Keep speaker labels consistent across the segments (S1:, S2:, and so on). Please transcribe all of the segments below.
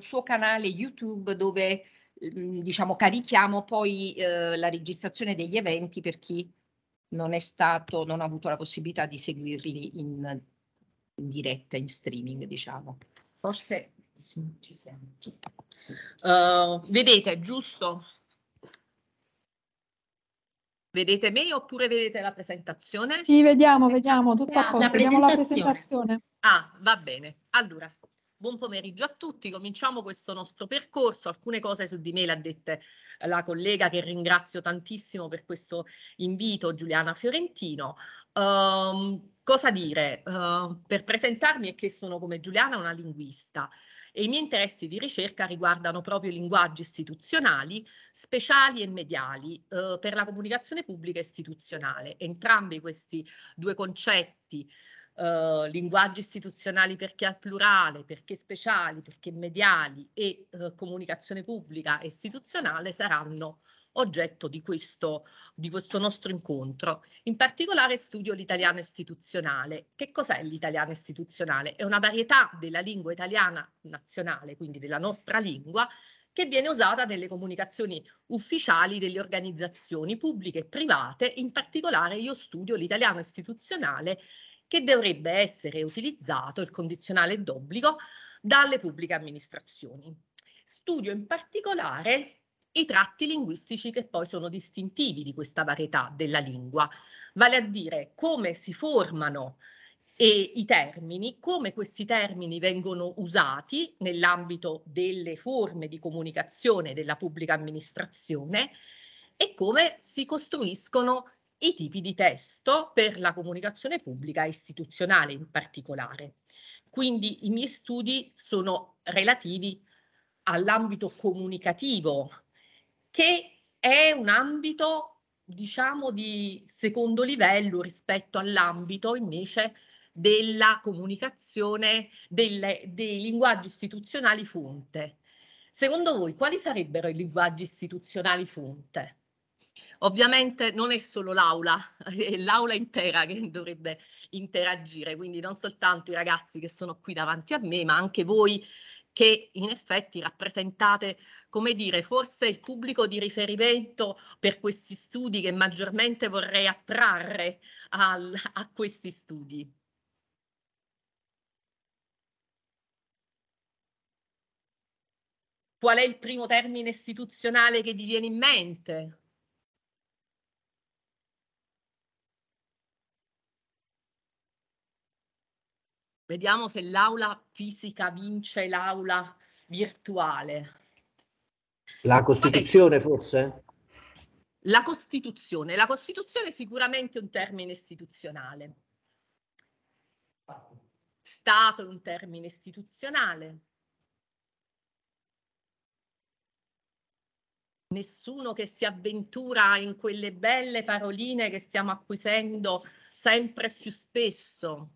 S1: suo canale YouTube dove mm, diciamo carichiamo poi eh, la registrazione degli eventi per chi non è stato, non ha avuto la possibilità di seguirli in, in diretta, in streaming, diciamo. Forse sì, ci siamo. Uh, eh, vedete,
S2: giusto? Vedete me oppure vedete la presentazione? Sì,
S3: vediamo, vediamo, tutto a posto. La presentazione. la presentazione.
S2: Ah, va bene. Allora, Buon pomeriggio a tutti, cominciamo questo nostro percorso. Alcune cose su di me le ha dette la collega che ringrazio tantissimo per questo invito, Giuliana Fiorentino. Um, cosa dire? Uh, per presentarmi è che sono come Giuliana una linguista e i miei interessi di ricerca riguardano proprio i linguaggi istituzionali, speciali e mediali uh, per la comunicazione pubblica istituzionale. Entrambi questi due concetti eh, linguaggi istituzionali perché al plurale, perché speciali, perché mediali e eh, comunicazione pubblica e istituzionale saranno oggetto di questo, di questo nostro incontro. In particolare studio l'italiano istituzionale. Che cos'è l'italiano istituzionale? È una varietà della lingua italiana nazionale, quindi della nostra lingua, che viene usata nelle comunicazioni ufficiali delle organizzazioni pubbliche e private, in particolare io studio l'italiano istituzionale che dovrebbe essere utilizzato il condizionale d'obbligo dalle pubbliche amministrazioni. Studio in particolare i tratti linguistici che poi sono distintivi di questa varietà della lingua, vale a dire come si formano e i termini, come questi termini vengono usati nell'ambito delle forme di comunicazione della pubblica amministrazione e come si costruiscono i tipi di testo per la comunicazione pubblica istituzionale in particolare. Quindi i miei studi sono relativi all'ambito comunicativo, che è un ambito diciamo di secondo livello rispetto all'ambito invece della comunicazione delle, dei linguaggi istituzionali fonte. Secondo voi quali sarebbero i linguaggi istituzionali fonte? Ovviamente non è solo l'aula, è l'aula intera che dovrebbe interagire, quindi non soltanto i ragazzi che sono qui davanti a me, ma anche voi che in effetti rappresentate, come dire, forse il pubblico di riferimento per questi studi che maggiormente vorrei attrarre al, a questi studi. Qual è il primo termine istituzionale che vi viene in mente? Vediamo se l'aula fisica vince l'aula virtuale.
S1: La Costituzione okay. forse?
S2: La Costituzione. La Costituzione è sicuramente un termine istituzionale. Stato è un termine istituzionale. Nessuno che si avventura in quelle belle paroline che stiamo acquisendo sempre più spesso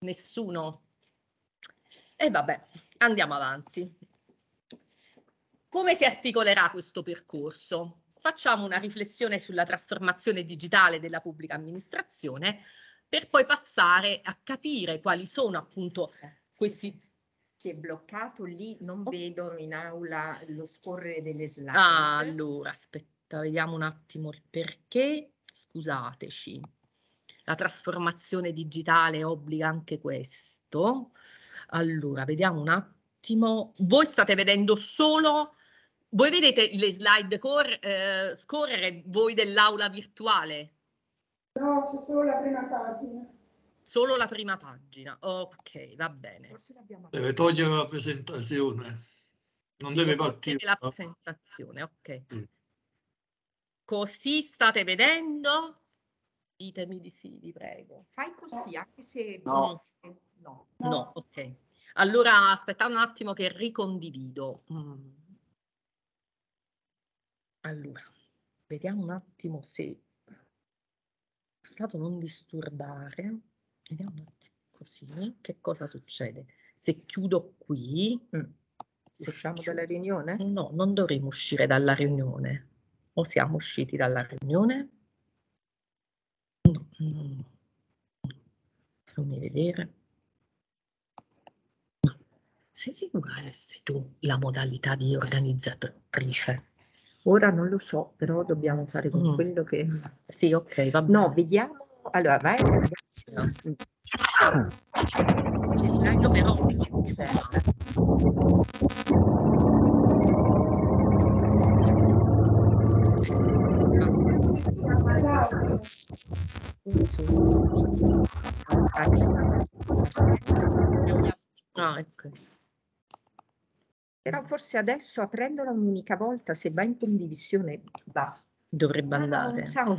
S2: Nessuno. E vabbè, andiamo avanti. Come si articolerà questo percorso? Facciamo una riflessione sulla trasformazione digitale della pubblica amministrazione per poi passare a capire quali sono appunto questi
S1: si è bloccato lì, non oh. vedo in aula lo scorrere delle slide. Ah,
S2: allora, aspetta, vediamo un attimo il perché. Scusateci la trasformazione digitale obbliga anche questo. Allora, vediamo un attimo. Voi state vedendo solo, voi vedete le slide cor, eh, scorrere, voi dell'aula virtuale? No, c'è solo la prima pagina. Solo la prima pagina, ok, va bene. Deve
S3: togliere la presentazione. Non deve,
S4: partire.
S2: la presentazione, ok. Mm. Così state vedendo? Ditemi di sì, vi prego. Fai così, anche
S1: se... No.
S2: No, no. ok. Allora aspetta un attimo che ricondivido. Mm. Allora, vediamo un attimo se... Stato non disturbare.
S1: Vediamo un attimo
S2: così. Che cosa succede? Se chiudo qui... Mm, se Usciamo chiudo... dalla riunione? No, non dovremmo uscire dalla riunione. O siamo usciti dalla riunione? fammi vedere. Sei sicura che sei tu la modalità di organizzatrice?
S1: Ora non lo so, però dobbiamo fare con mm. quello che... Sì, ok, va bene. No, vediamo. Allora, vai. No.
S4: Sì, slide però che ci No,
S1: ah, ecco. Però forse adesso aprendola un'unica volta, se va in condivisione, va.
S2: Dovrebbe ah, andare. Ciao.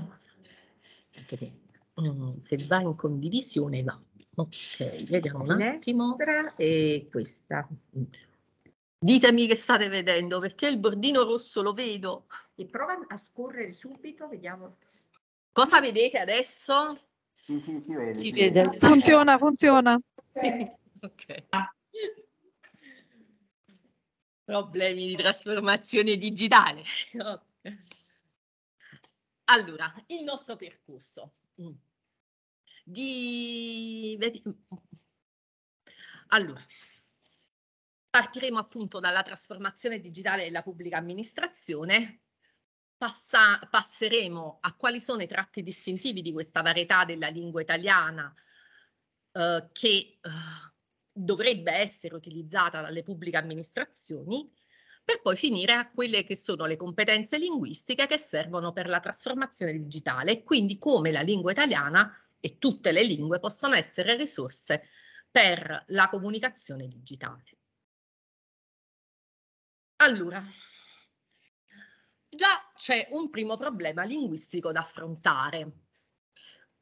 S2: Mm, se va in condivisione, va. Ok, vediamo un
S1: attimo. E questa.
S2: Ditemi che state vedendo, perché il bordino rosso lo vedo. E prova a scorrere subito, vediamo. Cosa vedete adesso?
S4: Sì, sì, si vede.
S2: Si
S1: vede. Funziona, funziona. ok. okay.
S2: Problemi di trasformazione digitale. allora, il nostro percorso. Mm. Di... Allora, Partiremo appunto dalla trasformazione digitale della pubblica amministrazione, passa, passeremo a quali sono i tratti distintivi di questa varietà della lingua italiana eh, che eh, dovrebbe essere utilizzata dalle pubbliche amministrazioni, per poi finire a quelle che sono le competenze linguistiche che servono per la trasformazione digitale e quindi come la lingua italiana e tutte le lingue possono essere risorse per la comunicazione digitale. Allora, già c'è un primo problema linguistico da affrontare.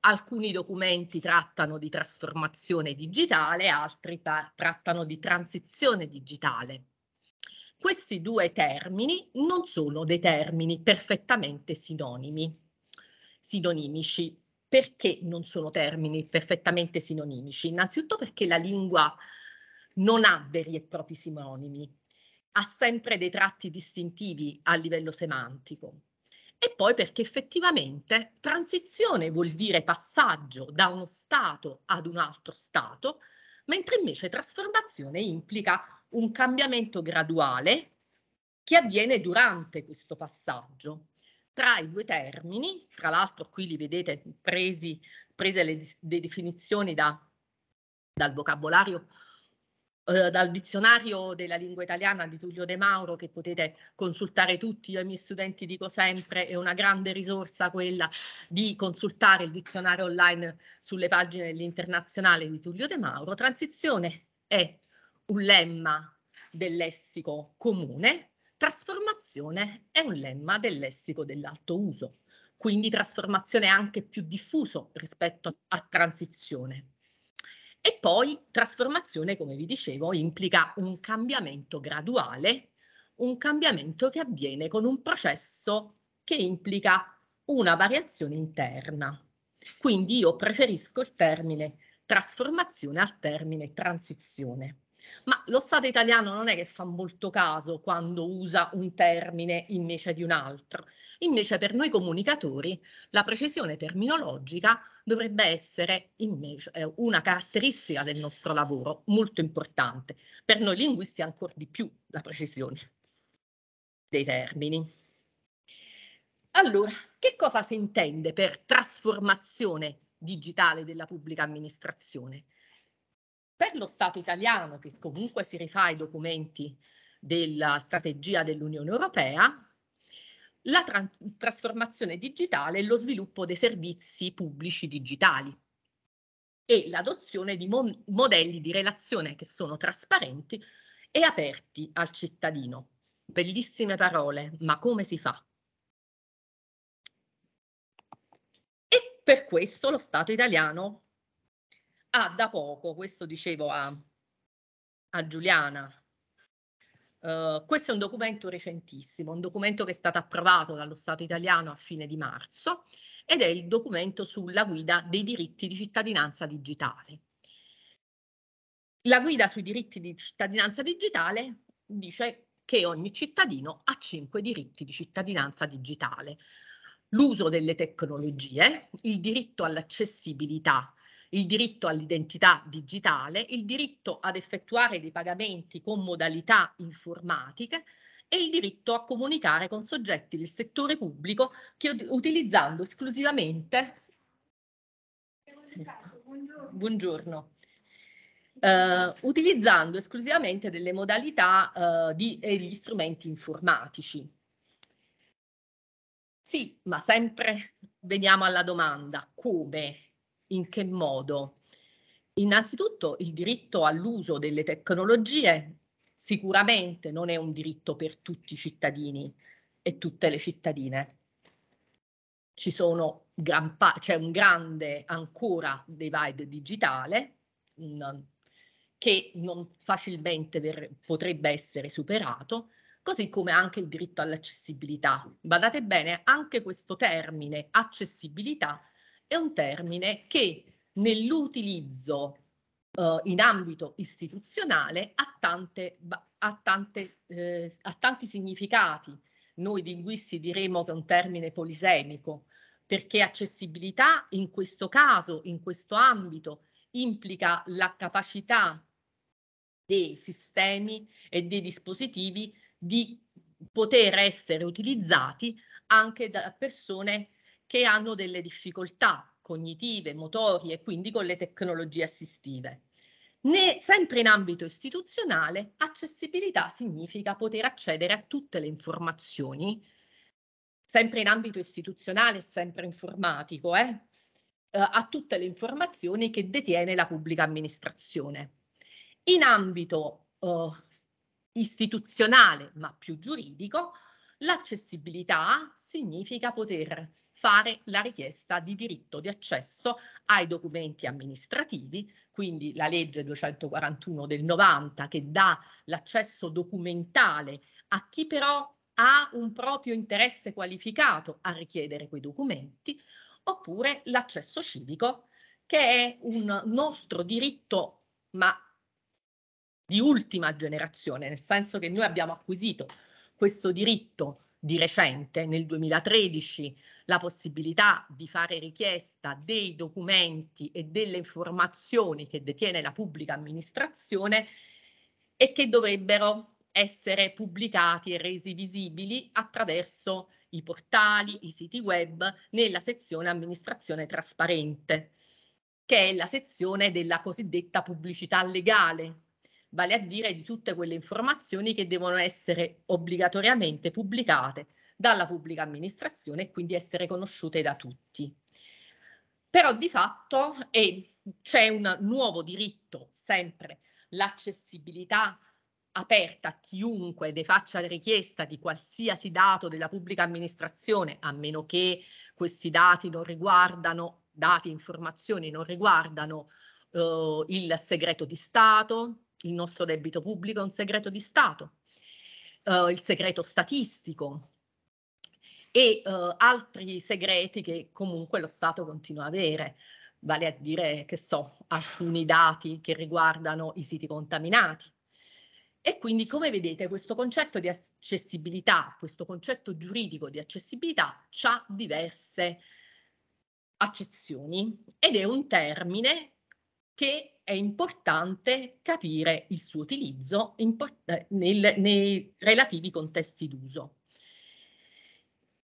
S2: Alcuni documenti trattano di trasformazione digitale, altri trattano di transizione digitale. Questi due termini non sono dei termini perfettamente sinonimi, sinonimici. Perché non sono termini perfettamente sinonimici? Innanzitutto perché la lingua non ha veri e propri sinonimi, ha sempre dei tratti distintivi a livello semantico. E poi perché effettivamente transizione vuol dire passaggio da uno stato ad un altro stato, mentre invece trasformazione implica un cambiamento graduale che avviene durante questo passaggio. Tra i due termini, tra l'altro qui li vedete presi, prese le, le definizioni da, dal vocabolario eh, dal dizionario della lingua italiana di Tullio De Mauro che potete consultare tutti, io e i miei studenti dico sempre è una grande risorsa quella di consultare il dizionario online sulle pagine dell'internazionale di Tullio De Mauro, transizione è un lemma del lessico comune, trasformazione è un lemma del lessico dell'alto uso, quindi trasformazione è anche più diffuso rispetto a transizione. E poi trasformazione, come vi dicevo, implica un cambiamento graduale, un cambiamento che avviene con un processo che implica una variazione interna. Quindi io preferisco il termine trasformazione al termine transizione ma lo Stato italiano non è che fa molto caso quando usa un termine invece di un altro. Invece per noi comunicatori la precisione terminologica dovrebbe essere invece eh, una caratteristica del nostro lavoro molto importante. Per noi linguisti ancora di più la precisione dei termini. Allora, che cosa si intende per trasformazione digitale della pubblica amministrazione? per lo Stato italiano, che comunque si rifà ai documenti della strategia dell'Unione Europea, la tra trasformazione digitale e lo sviluppo dei servizi pubblici digitali e l'adozione di mo modelli di relazione che sono trasparenti e aperti al cittadino. Bellissime parole, ma come si fa? E per questo lo Stato italiano Ah, da poco, questo dicevo a, a Giuliana. Uh, questo è un documento recentissimo, un documento che è stato approvato dallo Stato italiano a fine di marzo ed è il documento sulla guida dei diritti di cittadinanza digitale. La guida sui diritti di cittadinanza digitale dice che ogni cittadino ha cinque diritti di cittadinanza digitale. L'uso delle tecnologie, il diritto all'accessibilità il diritto all'identità digitale, il diritto ad effettuare dei pagamenti con modalità informatiche e il diritto a comunicare con soggetti del settore pubblico che, utilizzando esclusivamente... Buongiorno. Uh, utilizzando esclusivamente delle modalità uh, di, e gli strumenti informatici. Sì, ma sempre veniamo alla domanda come in che modo? Innanzitutto il diritto all'uso delle tecnologie sicuramente non è un diritto per tutti i cittadini e tutte le cittadine. Ci sono gran pa- c'è un grande ancora divide digitale un, che non facilmente ver- potrebbe essere superato, così come anche il diritto all'accessibilità. Badate bene, anche questo termine accessibilità è un termine che nell'utilizzo eh, in ambito istituzionale ha, tante, ha, tante, eh, ha tanti significati. Noi linguisti diremo che è un termine polisemico, perché accessibilità in questo caso, in questo ambito, implica la capacità dei sistemi e dei dispositivi di poter essere utilizzati anche da persone che che hanno delle difficoltà cognitive, motorie e quindi con le tecnologie assistive. Né, sempre in ambito istituzionale, accessibilità significa poter accedere a tutte le informazioni, sempre in ambito istituzionale, sempre informatico, eh, eh, a tutte le informazioni che detiene la pubblica amministrazione. In ambito eh, istituzionale, ma più giuridico, l'accessibilità significa poter fare la richiesta di diritto di accesso ai documenti amministrativi, quindi la legge 241 del 90 che dà l'accesso documentale a chi però ha un proprio interesse qualificato a richiedere quei documenti, oppure l'accesso civico, che è un nostro diritto, ma di ultima generazione, nel senso che noi abbiamo acquisito questo diritto di recente, nel 2013, la possibilità di fare richiesta dei documenti e delle informazioni che detiene la pubblica amministrazione e che dovrebbero essere pubblicati e resi visibili attraverso i portali, i siti web, nella sezione amministrazione trasparente, che è la sezione della cosiddetta pubblicità legale vale a dire di tutte quelle informazioni che devono essere obbligatoriamente pubblicate dalla pubblica amministrazione e quindi essere conosciute da tutti. Però di fatto c'è un nuovo diritto, sempre l'accessibilità aperta a chiunque ne faccia richiesta di qualsiasi dato della pubblica amministrazione, a meno che questi dati non riguardano, dati informazioni non riguardano eh, il segreto di Stato, il nostro debito pubblico è un segreto di Stato, eh, il segreto statistico e eh, altri segreti che comunque lo Stato continua ad avere, vale a dire, che so, alcuni dati che riguardano i siti contaminati. E quindi, come vedete, questo concetto di accessibilità, questo concetto giuridico di accessibilità, ha diverse accezioni ed è un termine che è importante capire il suo utilizzo import- eh, nel, nei relativi contesti d'uso.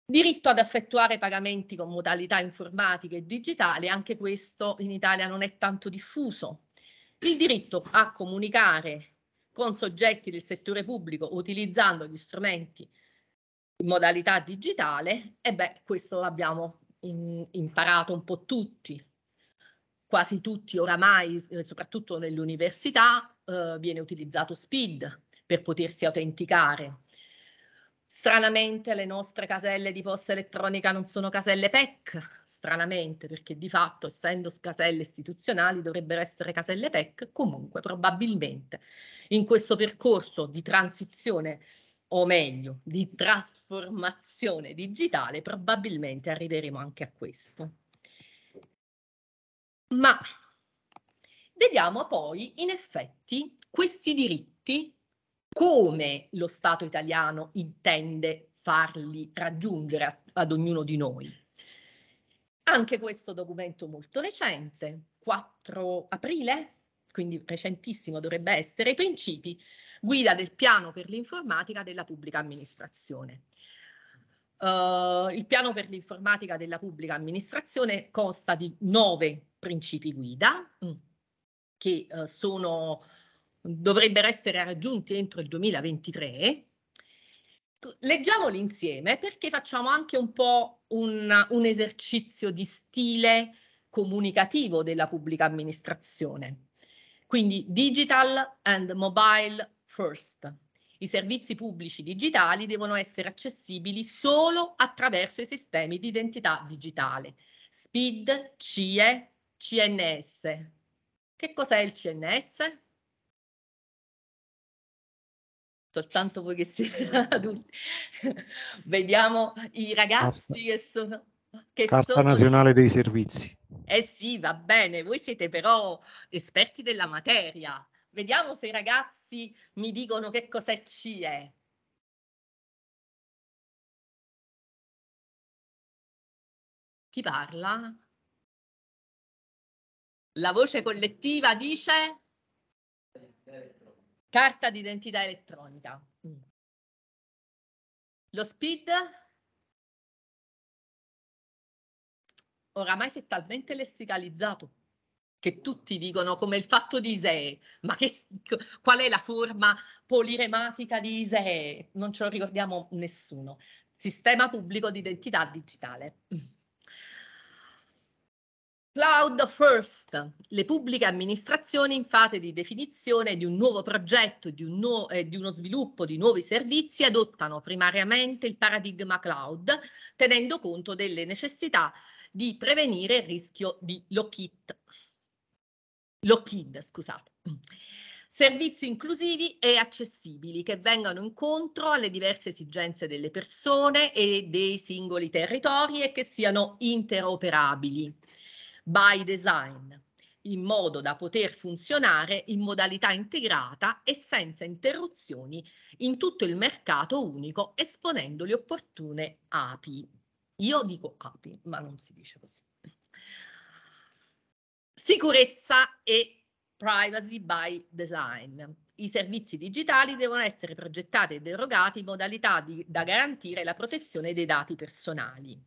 S2: Diritto ad effettuare pagamenti con modalità informatiche e digitali, anche questo in Italia non è tanto diffuso. Il diritto a comunicare con soggetti del settore pubblico utilizzando gli strumenti in modalità digitale, e beh, questo l'abbiamo imparato un po' tutti quasi tutti oramai, eh, soprattutto nell'università, eh, viene utilizzato SPID per potersi autenticare. Stranamente le nostre caselle di posta elettronica non sono caselle PEC, stranamente perché di fatto essendo caselle istituzionali dovrebbero essere caselle PEC, comunque probabilmente in questo percorso di transizione o meglio di trasformazione digitale probabilmente arriveremo anche a questo ma vediamo poi in effetti questi diritti come lo Stato italiano intende farli raggiungere a, ad ognuno di noi. Anche questo documento molto recente, 4 aprile, quindi recentissimo dovrebbe essere, i principi guida del piano per l'informatica della pubblica amministrazione. Uh, il piano per l'informatica della pubblica amministrazione consta di nove principi guida mm, che eh, sono, dovrebbero essere raggiunti entro il 2023. Leggiamoli insieme perché facciamo anche un po' un, un esercizio di stile comunicativo della pubblica amministrazione. Quindi digital and mobile first, i servizi pubblici digitali devono essere accessibili solo attraverso i sistemi di identità digitale, SPID, CIE, CNS. Che cos'è il CNS? Soltanto voi che siete adulti. Vediamo i ragazzi Carta. che sono... Che Carta sono... nazionale
S4: dei servizi.
S2: Eh sì, va bene, voi siete però esperti della materia. Vediamo se i ragazzi mi dicono che cos'è CIE. Chi parla? La voce collettiva dice carta d'identità elettronica. Mm. Lo speed oramai si è talmente lessicalizzato che tutti dicono come il fatto di Isee, ma che, qual è la forma polirematica di Isee? Non ce lo ricordiamo nessuno. Sistema pubblico di identità digitale. Mm. Cloud First, le pubbliche amministrazioni in fase di definizione di un nuovo progetto, di, un nuovo, eh, di, uno sviluppo di nuovi servizi adottano primariamente il paradigma cloud, tenendo conto delle necessità di prevenire il rischio di lock-in. Lock Servizi inclusivi e accessibili che vengano incontro alle diverse esigenze delle persone e dei singoli territori e che siano interoperabili by design, in modo da poter funzionare in modalità integrata e senza interruzioni in tutto il mercato unico, esponendo le opportune API. Io dico API, ma non si dice così. Sicurezza e privacy by design. I servizi digitali devono essere progettati ed erogati in modalità di, da garantire la protezione dei dati personali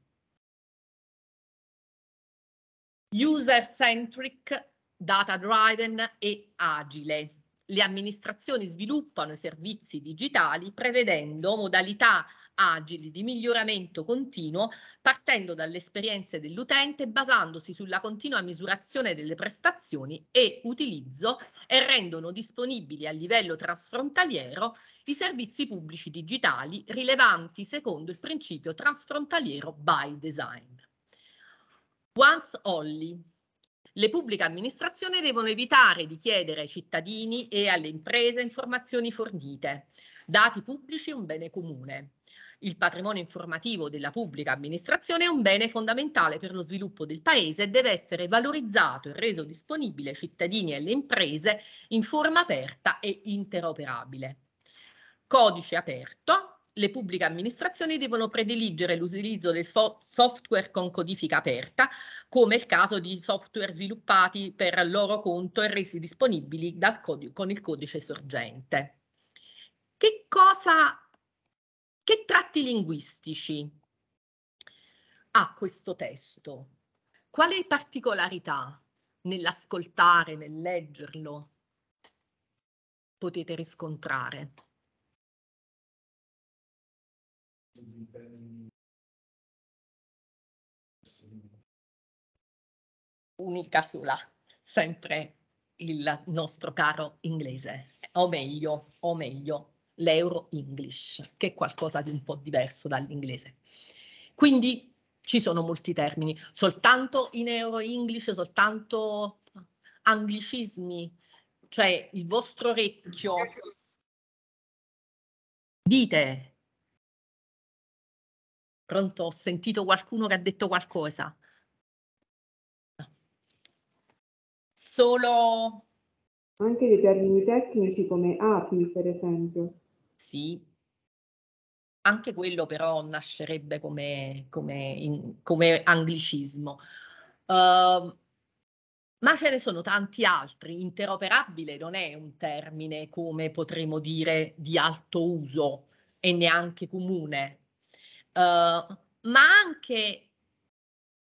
S2: user-centric, data-driven e agile. Le amministrazioni sviluppano i servizi digitali prevedendo modalità agili di miglioramento continuo partendo dalle esperienze dell'utente basandosi sulla continua misurazione delle prestazioni e utilizzo e rendono disponibili a livello trasfrontaliero i servizi pubblici digitali rilevanti secondo il principio trasfrontaliero by design. Once only. Le pubbliche amministrazioni devono evitare di chiedere ai cittadini e alle imprese informazioni fornite. Dati pubblici è un bene comune. Il patrimonio informativo della pubblica amministrazione è un bene fondamentale per lo sviluppo del Paese e deve essere valorizzato e reso disponibile ai cittadini e alle imprese in forma aperta e interoperabile. Codice aperto, le pubbliche amministrazioni devono prediligere l'utilizzo del software con codifica aperta, come il caso di software sviluppati per loro conto e resi disponibili con il codice sorgente. Che cosa, che tratti linguistici ha questo testo? Quale particolarità nell'ascoltare, nel leggerlo potete riscontrare? Unica sola, sempre il nostro caro inglese, o meglio, o meglio, l'euro English, che è qualcosa di un po' diverso dall'inglese. Quindi ci sono molti termini, soltanto in euro English, soltanto anglicismi, cioè il vostro orecchio
S4: dite Pronto, ho sentito qualcuno che ha detto qualcosa. Solo...
S1: Anche dei termini tecnici come api, per esempio. Sì.
S2: Anche quello però nascerebbe come,
S1: come, in, come
S2: anglicismo. Uh, ma ce ne sono tanti altri. Interoperabile non è un termine, come potremmo dire, di alto uso e neanche comune Ehm, ma anche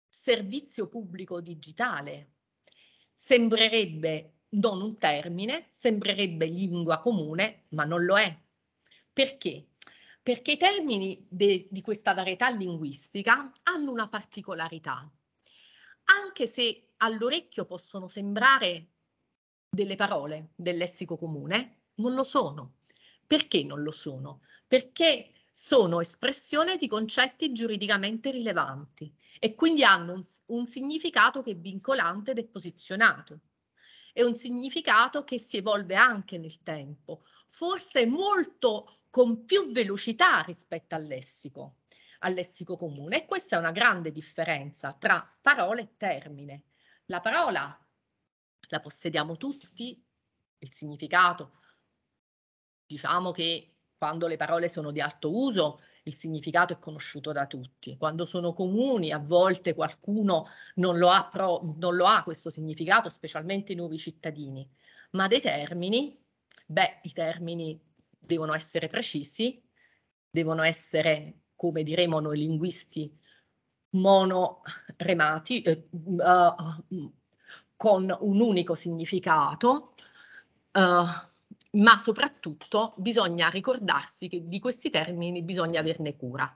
S2: servizio pubblico digitale. Sembrerebbe non un termine, sembrerebbe lingua comune, ma non lo è. Perché? Perché i termini de, di questa varietà linguistica hanno una particolarità. Anche se all'orecchio possono sembrare delle parole del lessico comune, non lo sono. Perché non lo sono? Perché sono espressione di concetti giuridicamente rilevanti e quindi hanno un, un significato che è vincolante ed è posizionato. È un significato che si evolve anche nel tempo, forse molto con più velocità rispetto al lessico, al lessico comune. E questa è una grande differenza tra parole e termine. La parola la possediamo tutti, il significato diciamo che quando le parole sono di alto uso, il significato è conosciuto da tutti. Quando sono comuni, a volte qualcuno non lo ha, pro, non lo ha questo significato, specialmente i nuovi cittadini. Ma dei termini, beh, i termini devono essere precisi, devono essere, come diremo noi linguisti, monoremati, eh, uh, con un unico significato, uh, ma soprattutto bisogna ricordarsi che di questi termini bisogna averne cura.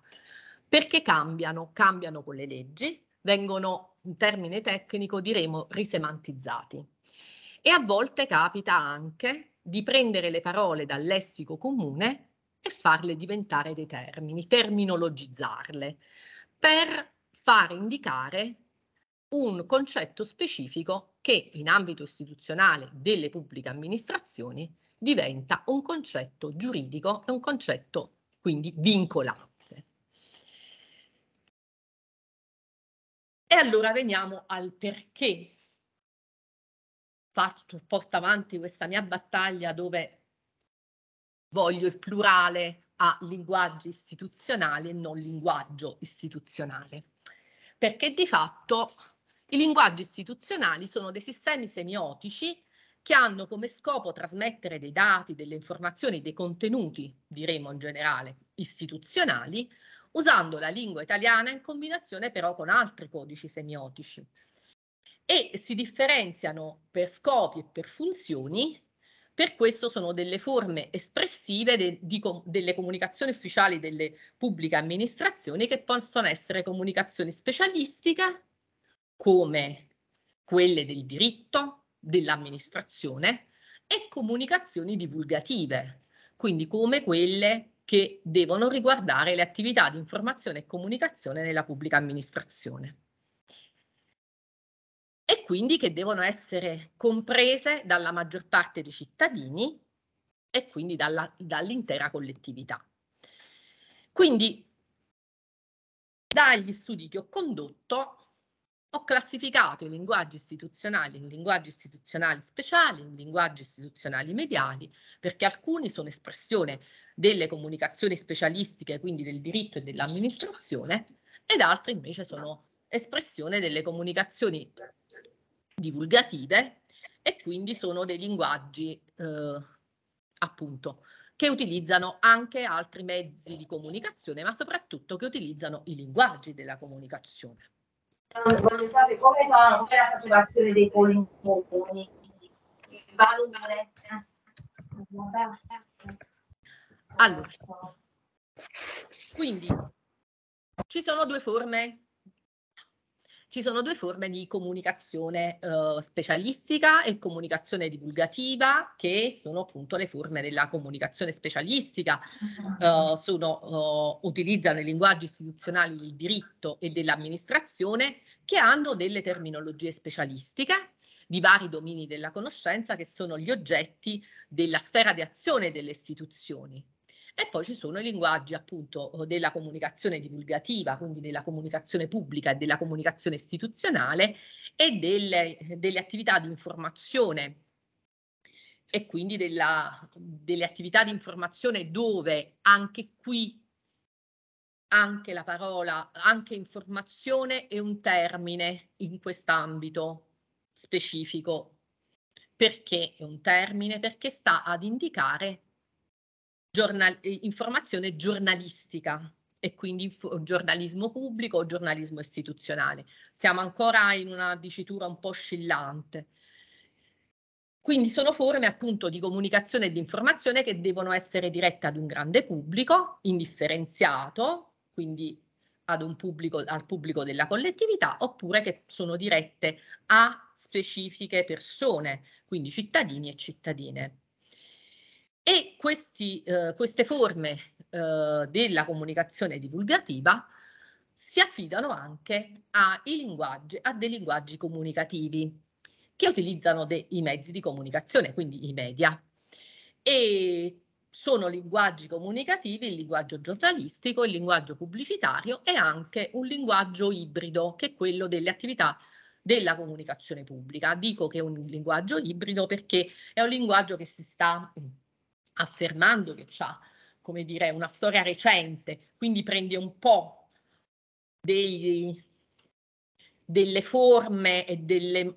S2: Perché cambiano? Cambiano con le leggi, vengono, in termine tecnico, diremo risemantizzati. E a volte capita anche di prendere le parole dal lessico comune e farle diventare dei termini, terminologizzarle, per far indicare un concetto specifico che in ambito istituzionale delle pubbliche amministrazioni diventa un concetto giuridico e un concetto quindi vincolante. E allora veniamo al perché faccio, porto avanti questa mia battaglia dove voglio il plurale a linguaggi istituzionali e non linguaggio istituzionale. Perché di fatto i linguaggi istituzionali sono dei sistemi semiotici che hanno come scopo trasmettere dei dati, delle informazioni, dei contenuti, diremo in generale, istituzionali, usando la lingua italiana in combinazione però con altri codici semiotici. E si differenziano per scopi e per funzioni per questo sono delle forme espressive de, di, delle comunicazioni ufficiali delle pubbliche amministrazioni che possono essere comunicazioni specialistiche come quelle del diritto, dell'amministrazione e comunicazioni divulgative, quindi come quelle che devono riguardare le attività di informazione e comunicazione nella pubblica amministrazione e quindi che devono essere comprese dalla maggior parte dei cittadini e quindi dall'intera dall collettività. Quindi dagli studi che ho condotto ho classificato i linguaggi istituzionali in linguaggi istituzionali speciali, in linguaggi istituzionali mediali, perché alcuni sono espressione delle comunicazioni specialistiche, quindi del diritto e dell'amministrazione, ed altri invece sono espressione delle comunicazioni divulgative e quindi sono dei linguaggi eh, appunto che utilizzano anche altri mezzi di comunicazione, ma soprattutto che utilizzano i linguaggi della comunicazione
S1: voglio sapere come sono, la saturazione dei polmoni, il valore. Allora,
S2: quindi ci sono due forme ci sono due forme di comunicazione eh, specialistica e comunicazione divulgativa, che sono appunto le forme della comunicazione specialistica, ah. eh, sono, eh, utilizzano i linguaggi istituzionali del diritto e dell'amministrazione che hanno delle terminologie specialistiche di vari domini della conoscenza che sono gli oggetti della sfera di azione delle istituzioni e poi ci sono i linguaggi appunto della comunicazione divulgativa, quindi della comunicazione pubblica e della comunicazione istituzionale e delle, delle attività di informazione e quindi della, delle attività di informazione dove anche qui anche la parola, anche informazione è un termine in quest'ambito specifico. Perché è un termine? Perché sta ad indicare giornal- informazione giornalistica e quindi giornalismo pubblico o giornalismo istituzionale. Siamo ancora in una dicitura un po' oscillante. Quindi sono forme appunto di comunicazione e di informazione che devono essere dirette ad un grande pubblico, indifferenziato, quindi pubblico, al pubblico della collettività, oppure che sono dirette a specifiche persone, quindi cittadini e cittadine. E questi, eh, queste forme eh, della comunicazione divulgativa si affidano anche a, a dei linguaggi comunicativi che utilizzano i mezzi di comunicazione, quindi i media. E sono linguaggi comunicativi, il linguaggio giornalistico, il linguaggio pubblicitario e anche un linguaggio ibrido, che è quello delle attività della comunicazione pubblica. Dico che è un linguaggio ibrido perché è un linguaggio che si sta affermando che ha, come dire, una storia recente, quindi prende un po' dei, delle forme e delle,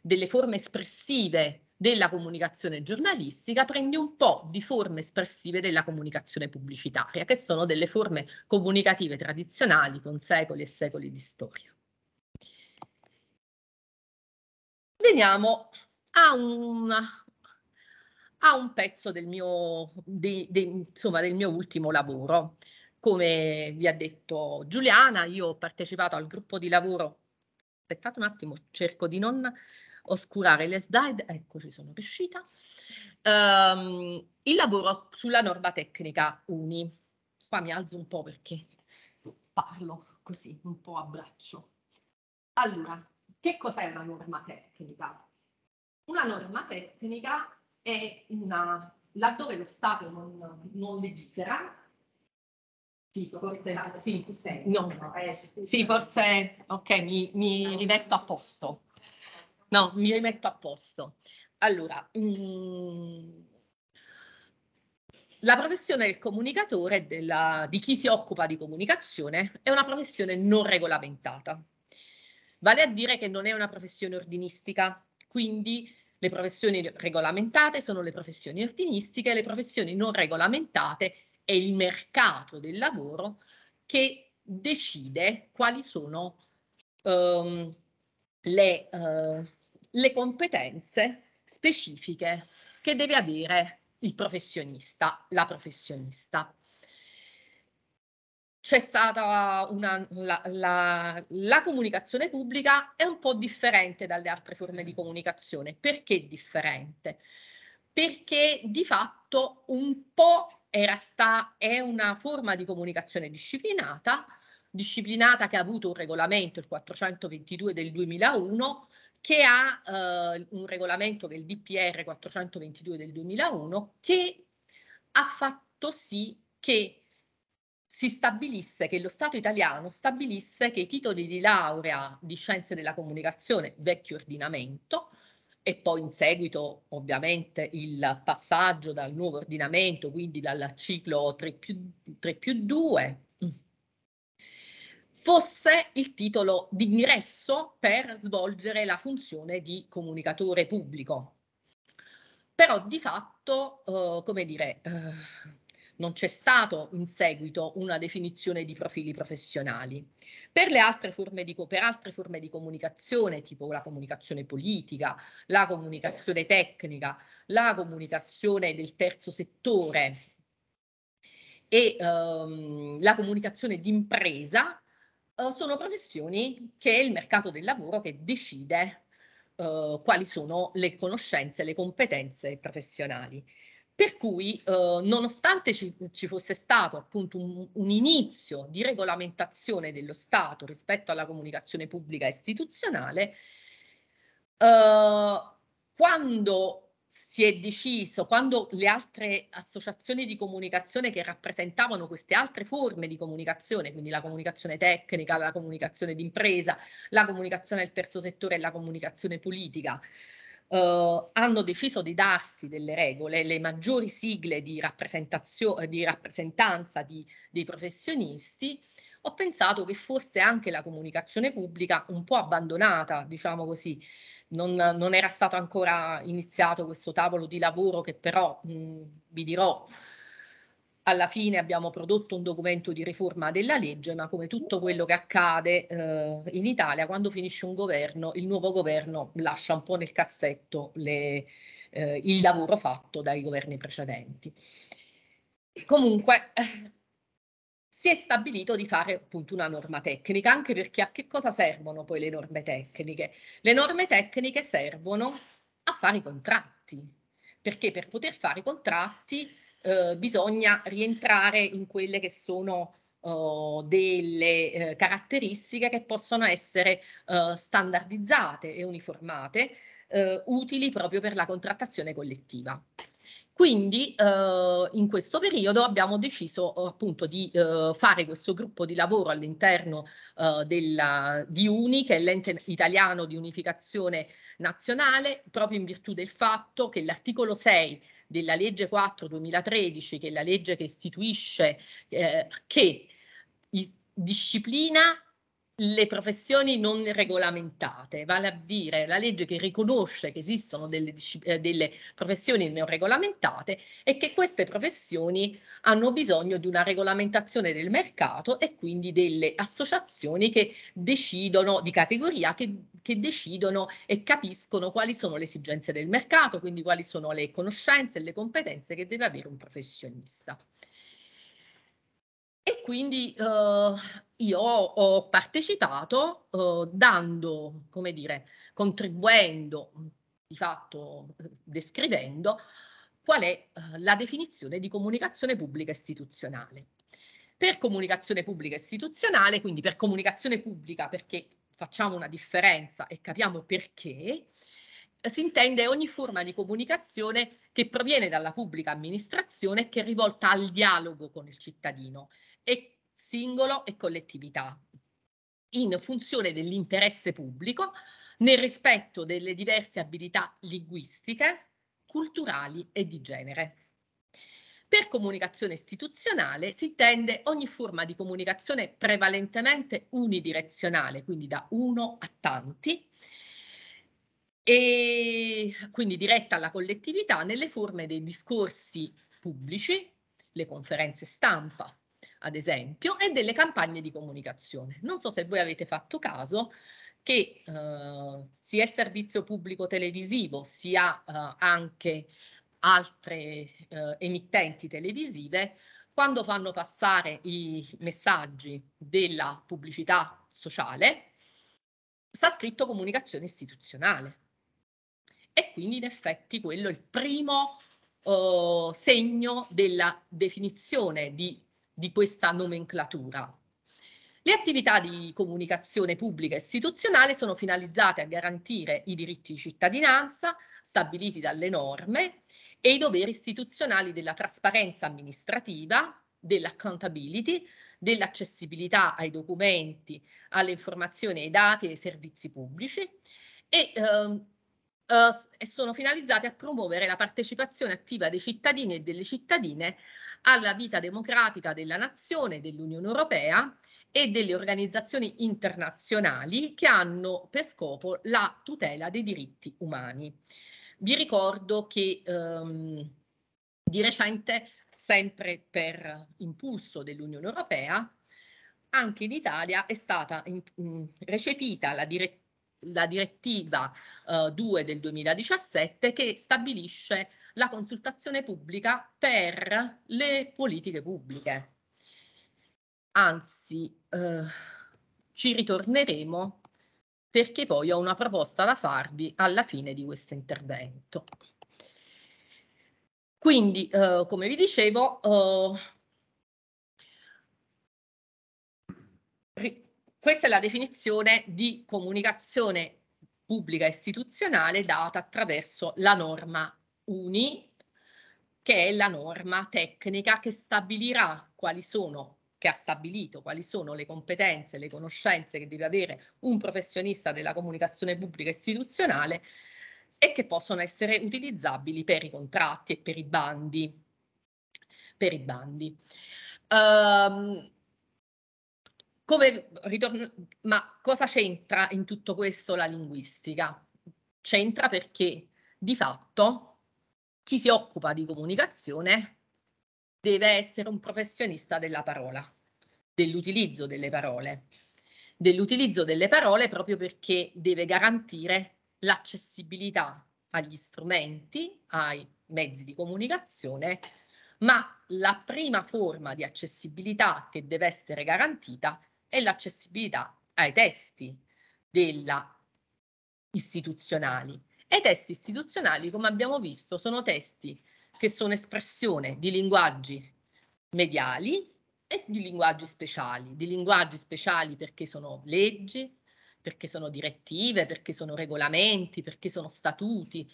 S2: delle forme espressive della comunicazione giornalistica prende un po' di forme espressive della comunicazione pubblicitaria, che sono delle forme comunicative tradizionali con secoli e secoli di storia. Veniamo a un, a un pezzo del mio, de, de, insomma, del mio ultimo lavoro. Come vi ha detto Giuliana, io ho partecipato al gruppo di lavoro. Aspettate un attimo, cerco di non oscurare le slide, ecco ci sono riuscita. Um, il lavoro sulla norma tecnica UNI. Qua mi alzo un po' perché parlo così, un po' a braccio. Allora, che cos'è una norma tecnica? Una norma tecnica è una, laddove lo Stato non, non legifera, sì, forse, sì, no, no, eh, sì, forse, ok, mi, mi, rimetto a posto. No, mi rimetto a posto. Allora, mh, mm, la professione del comunicatore, della, di chi si occupa di comunicazione, è una professione non regolamentata. Vale a dire che non è una professione ordinistica, quindi le professioni regolamentate sono le professioni artistiche, le professioni non regolamentate è il mercato del lavoro che decide quali sono um, le, uh, le competenze specifiche che deve avere il professionista, la professionista c'è stata una, la, la, la, comunicazione pubblica è un po' differente dalle altre forme di comunicazione. Perché differente? Perché di fatto un po' era sta, è una forma di comunicazione disciplinata, disciplinata che ha avuto un regolamento, il 422 del 2001, che ha eh, un regolamento che è il DPR 422 del 2001, che ha fatto sì che si stabilisse che lo Stato italiano stabilisse che i titoli di laurea di scienze della comunicazione, vecchio ordinamento, e poi in seguito ovviamente il passaggio dal nuovo ordinamento, quindi dal ciclo 3 più, 3 più 2, fosse il titolo d'ingresso per svolgere la funzione di comunicatore pubblico. Però di fatto, eh, come dire, eh, non c'è stato in seguito una definizione di profili professionali. Per, altre forme, di, per altre forme di comunicazione, tipo la comunicazione politica, la comunicazione tecnica, la comunicazione del terzo settore e ehm, la comunicazione d'impresa, eh, sono professioni che è il mercato del lavoro che decide Uh, quali sono le conoscenze, le competenze professionali. Per cui, eh, nonostante ci, ci, fosse stato appunto un, un, inizio di regolamentazione dello Stato rispetto alla comunicazione pubblica istituzionale, eh, quando si è deciso, quando le altre associazioni di comunicazione che rappresentavano queste altre forme di comunicazione, quindi la comunicazione tecnica, la comunicazione d'impresa, la comunicazione del terzo settore e la comunicazione politica, eh, hanno deciso di darsi delle regole, le maggiori sigle di, eh, di rappresentanza di, dei professionisti, ho pensato che forse anche la comunicazione pubblica un po' abbandonata, diciamo così, non, non era stato ancora iniziato questo tavolo di lavoro che però mh, vi dirò alla fine abbiamo prodotto un documento di riforma della legge, ma come tutto quello che accade eh, in Italia, quando finisce un governo, il nuovo governo lascia un po' nel cassetto le, eh, il lavoro fatto dai governi precedenti. Comunque eh, si è stabilito di fare appunto una norma tecnica, anche perché a che cosa servono poi le norme tecniche? Le norme tecniche servono a fare i contratti, perché per poter fare i contratti eh, bisogna rientrare in quelle che sono uh, delle eh, caratteristiche che possono essere uh, standardizzate e uniformate, uh, utili proprio per la contrattazione collettiva. Quindi eh, in questo periodo abbiamo deciso appunto di eh, fare questo gruppo di lavoro all'interno eh, della, di UNI, che è l'ente italiano di unificazione nazionale, proprio in virtù del fatto che l'articolo 6 della legge 4 2013, che è la legge che istituisce, eh, che disciplina le professioni non regolamentate, vale a dire la legge che riconosce che esistono delle, eh, delle, professioni non regolamentate e che queste professioni hanno bisogno di una regolamentazione del mercato e quindi delle associazioni che decidono di categoria che, che decidono e capiscono quali sono le esigenze del mercato, quindi quali sono le conoscenze e le competenze che deve avere un professionista. E quindi eh, io ho partecipato eh, dando, come dire, contribuendo, di fatto eh, descrivendo qual è eh, la definizione di comunicazione pubblica istituzionale. Per comunicazione pubblica istituzionale, quindi per comunicazione pubblica, perché facciamo una differenza e capiamo perché, si intende ogni forma di comunicazione che proviene dalla pubblica amministrazione e che è rivolta al dialogo con il cittadino, e singolo e collettività, in funzione dell'interesse pubblico, nel rispetto delle diverse abilità linguistiche, culturali e di genere. Per comunicazione istituzionale si intende ogni forma di comunicazione prevalentemente unidirezionale, quindi da uno a tanti, e quindi diretta alla collettività nelle forme dei discorsi pubblici, le conferenze stampa, ad esempio, e delle campagne di comunicazione. Non so se voi avete fatto caso che eh, sia il servizio pubblico televisivo sia eh, anche altre eh, emittenti televisive, quando fanno passare i messaggi della pubblicità sociale, sta scritto comunicazione istituzionale. E quindi in effetti quello è il primo eh, segno della definizione di di questa nomenclatura. Le attività di comunicazione pubblica istituzionale sono finalizzate a garantire i diritti di cittadinanza stabiliti dalle norme e i doveri istituzionali della trasparenza amministrativa, dell'accountability, dell'accessibilità ai documenti, alle informazioni, ai dati e ai servizi pubblici e ehm, eh, sono finalizzate a promuovere la partecipazione attiva dei cittadini e delle cittadine alla vita democratica della nazione, dell'Unione Europea e delle organizzazioni internazionali che hanno per scopo la tutela dei diritti umani. Vi ricordo che ehm, di recente, sempre per impulso dell'Unione Europea, anche in Italia è stata in, in, recepita la direttiva la direttiva eh, 2 del 2017 che stabilisce la consultazione pubblica per le politiche pubbliche. Anzi, eh, ci ritorneremo perché poi ho una proposta da farvi alla fine di questo intervento. Quindi, eh, come vi dicevo, eh, questa è la definizione di comunicazione pubblica istituzionale data attraverso la norma uni, che è la norma tecnica che stabilirà quali sono che ha stabilito quali sono le competenze, le conoscenze che deve avere un professionista della comunicazione pubblica istituzionale e che possono essere utilizzabili per i contratti e per i bandi. Per i bandi. Um, come ritorno, ma cosa c'entra in tutto questo la linguistica? C'entra perché di fatto chi si occupa di comunicazione deve essere un professionista della parola, dell'utilizzo delle parole, dell'utilizzo delle parole proprio perché deve garantire l'accessibilità agli strumenti, ai mezzi di comunicazione, ma la prima forma di accessibilità che deve essere garantita è l'accessibilità ai testi della istituzionali. E i testi istituzionali, come abbiamo visto, sono testi che sono espressione di linguaggi mediali e di linguaggi speciali, di linguaggi speciali perché sono leggi, perché sono direttive, perché sono regolamenti, perché sono statuti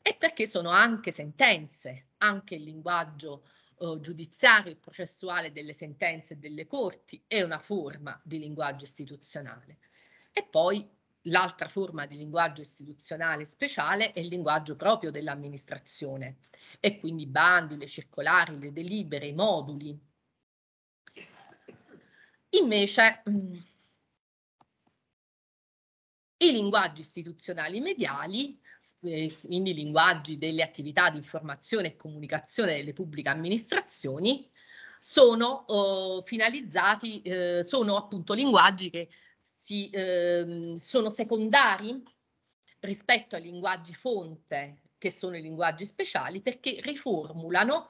S2: e perché sono anche sentenze, anche il linguaggio eh, giudiziario e processuale delle sentenze e delle corti è una forma di linguaggio istituzionale. E poi L'altra forma di linguaggio istituzionale speciale è il linguaggio proprio dell'amministrazione e quindi i bandi, le circolari, le delibere, i moduli. Invece mm, i linguaggi istituzionali mediali, eh, quindi linguaggi delle attività di informazione e comunicazione delle pubbliche amministrazioni, sono oh, finalizzati, eh, sono appunto linguaggi che si, eh, sono secondari rispetto ai linguaggi fonte, che sono i linguaggi speciali, perché riformulano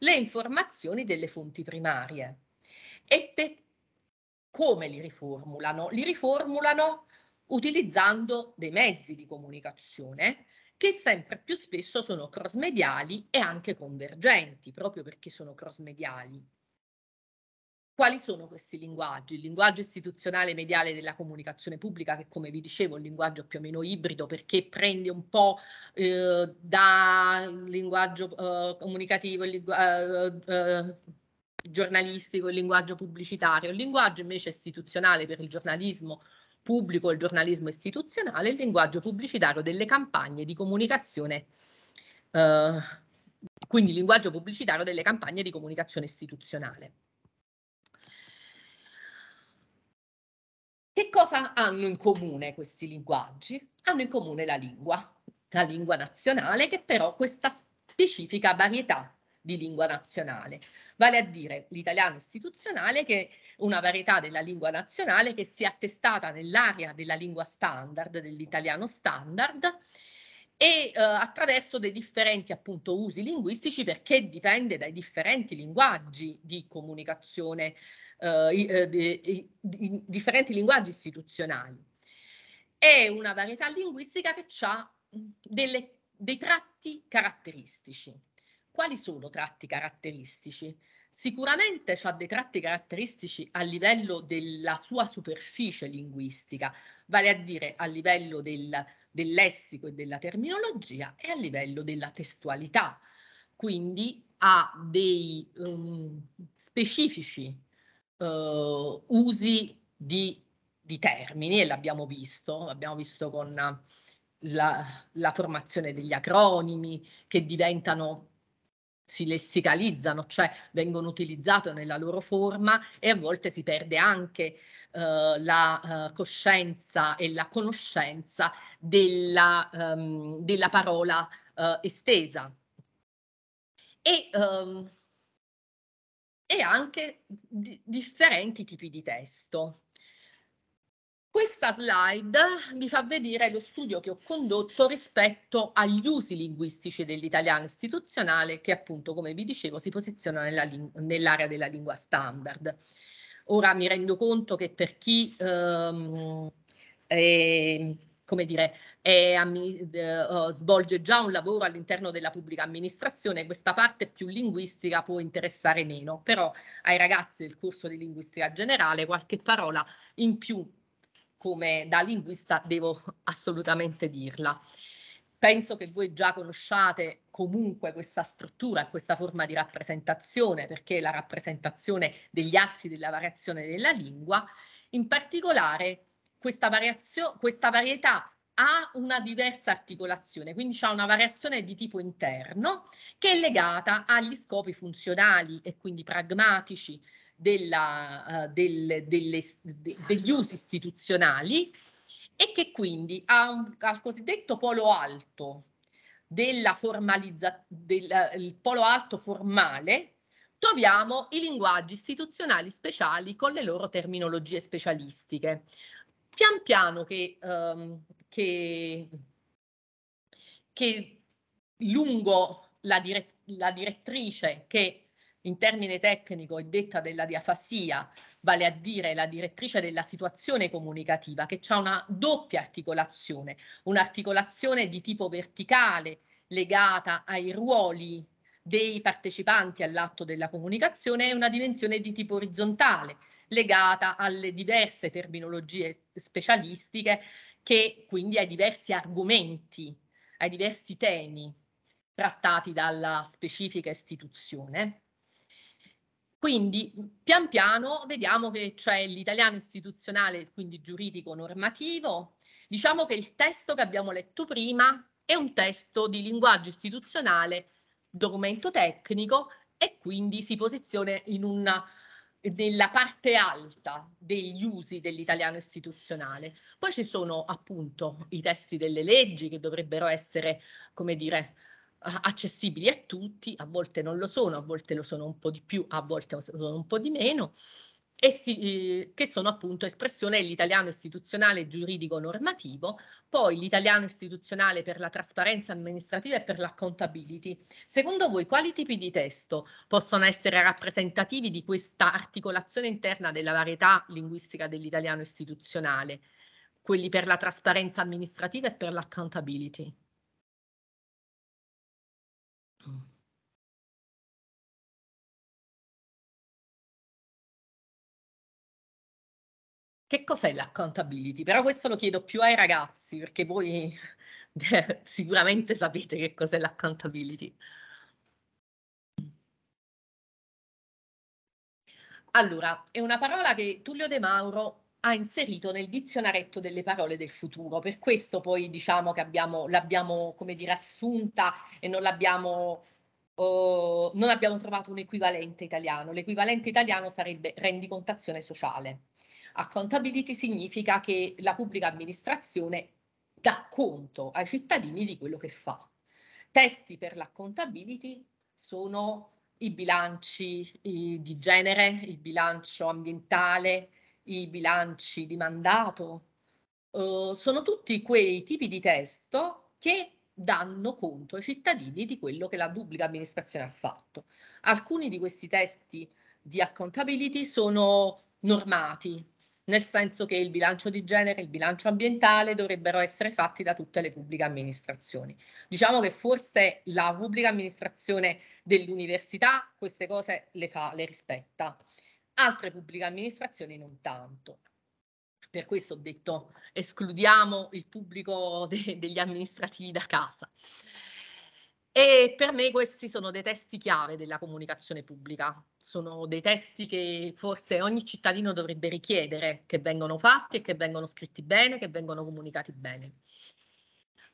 S2: le informazioni delle fonti primarie. E per, come li riformulano? Li riformulano utilizzando dei mezzi di comunicazione che sempre più spesso sono crossmediali e anche convergenti, proprio perché sono crossmediali. Quali sono questi linguaggi? Il linguaggio istituzionale e mediale della comunicazione pubblica, che come vi dicevo è un linguaggio più o meno ibrido perché prende un po' eh, dal linguaggio eh, comunicativo, il linguaggio... Eh, eh, giornalistico, il linguaggio pubblicitario, il linguaggio invece istituzionale per il giornalismo pubblico, il giornalismo istituzionale, il linguaggio pubblicitario delle campagne di comunicazione, eh, quindi il linguaggio pubblicitario delle campagne di comunicazione istituzionale. Che cosa hanno in comune questi linguaggi? Hanno in comune la lingua, la lingua nazionale, che però questa specifica varietà di lingua nazionale, vale a dire l'italiano istituzionale che è una varietà della lingua nazionale che si è attestata nell'area della lingua standard, dell'italiano standard e eh, attraverso dei differenti appunto usi linguistici perché dipende dai differenti linguaggi di comunicazione eh, eh di, di, di differenti linguaggi istituzionali. È una varietà linguistica che ha delle, dei tratti caratteristici. Quali sono tratti caratteristici? Sicuramente ha dei tratti caratteristici a livello della sua superficie linguistica, vale a dire a livello del, del lessico e della terminologia e a livello della testualità. Quindi ha dei um, specifici eh, usi di, di, termini e l'abbiamo visto, l'abbiamo visto con eh, la, la formazione degli acronimi che diventano si lessicalizzano, cioè vengono utilizzate nella loro forma e a volte si perde anche eh, la eh, coscienza e la conoscenza della, um, della parola eh, estesa. E um, e anche di differenti tipi di testo. Questa slide vi fa vedere lo studio che ho condotto rispetto agli usi linguistici dell'italiano istituzionale che appunto, come vi dicevo, si posiziona nell'area nell della lingua standard. Ora mi rendo conto che per chi ehm, è, come dire, è, svolge già un lavoro all'interno della pubblica amministrazione, questa parte più linguistica può interessare meno, però ai ragazzi del corso di linguistica generale qualche parola in più come da linguista devo assolutamente dirla. Penso che voi già conosciate comunque questa struttura questa forma di rappresentazione, perché è la rappresentazione degli assi della variazione della lingua, in particolare questa, questa varietà ha una diversa articolazione, quindi ha una variazione di tipo interno che è legata agli scopi funzionali e quindi pragmatici della, uh, del, delle, de, degli usi istituzionali e che quindi ha un, al cosiddetto polo alto della formalizzazione, del eh, polo alto formale, troviamo i linguaggi istituzionali speciali con le loro terminologie specialistiche. Pian piano che ehm, che, che lungo la, dire, la direttrice che in termine tecnico è detta della diafassia, vale a dire la direttrice della situazione comunicativa, che ha una doppia articolazione, un'articolazione di tipo verticale legata ai ruoli dei partecipanti all'atto della comunicazione e una dimensione di tipo orizzontale legata alle diverse terminologie specialistiche che quindi ai diversi argomenti, ai diversi temi trattati dalla specifica istituzione. Quindi pian piano vediamo che c'è l'italiano istituzionale, quindi giuridico normativo. Diciamo che il testo che abbiamo letto prima è un testo di linguaggio istituzionale, documento tecnico e quindi si posiziona in una nella parte alta degli usi dell'italiano istituzionale. Poi ci sono appunto i testi delle leggi che dovrebbero essere, come dire, accessibili a tutti, a volte non lo sono, a volte lo sono un po' di più, a volte lo sono un po' di meno, e si, eh, che sono appunto espressione dell'italiano istituzionale giuridico normativo, poi l'italiano istituzionale per la trasparenza amministrativa e per l'accountability. Secondo voi quali tipi di testo possono essere rappresentativi di questa articolazione interna della varietà linguistica dell'italiano istituzionale? Quelli per la trasparenza amministrativa e per l'accountability. che cos'è l'accountability? Però questo lo chiedo più ai ragazzi, perché voi eh, sicuramente sapete che cos'è l'accountability. Allora, è una parola che Tullio De Mauro ha inserito nel dizionaretto delle parole del futuro, per questo poi diciamo che l'abbiamo, come dire, assunta e non l'abbiamo Oh, non abbiamo trovato un equivalente italiano. L'equivalente italiano sarebbe rendicontazione sociale. Accountability significa che la pubblica amministrazione dà conto ai cittadini di quello che fa. Testi per l'accountability sono i bilanci di genere, il bilancio ambientale, i bilanci di mandato, eh, sono tutti quei tipi di testo che danno conto ai cittadini di quello che la pubblica amministrazione ha fatto. Alcuni di questi testi di accountability sono normati, nel senso che il bilancio di genere e il bilancio ambientale dovrebbero essere fatti da tutte le pubbliche amministrazioni. Diciamo che forse la pubblica amministrazione dell'università queste cose le fa, le rispetta, altre pubbliche amministrazioni non tanto. Per questo ho detto escludiamo il pubblico de degli amministrativi da casa. E per me questi sono dei testi chiave della comunicazione pubblica, sono dei testi che forse ogni cittadino dovrebbe richiedere, che vengono fatti e che vengono scritti bene, che vengono comunicati bene.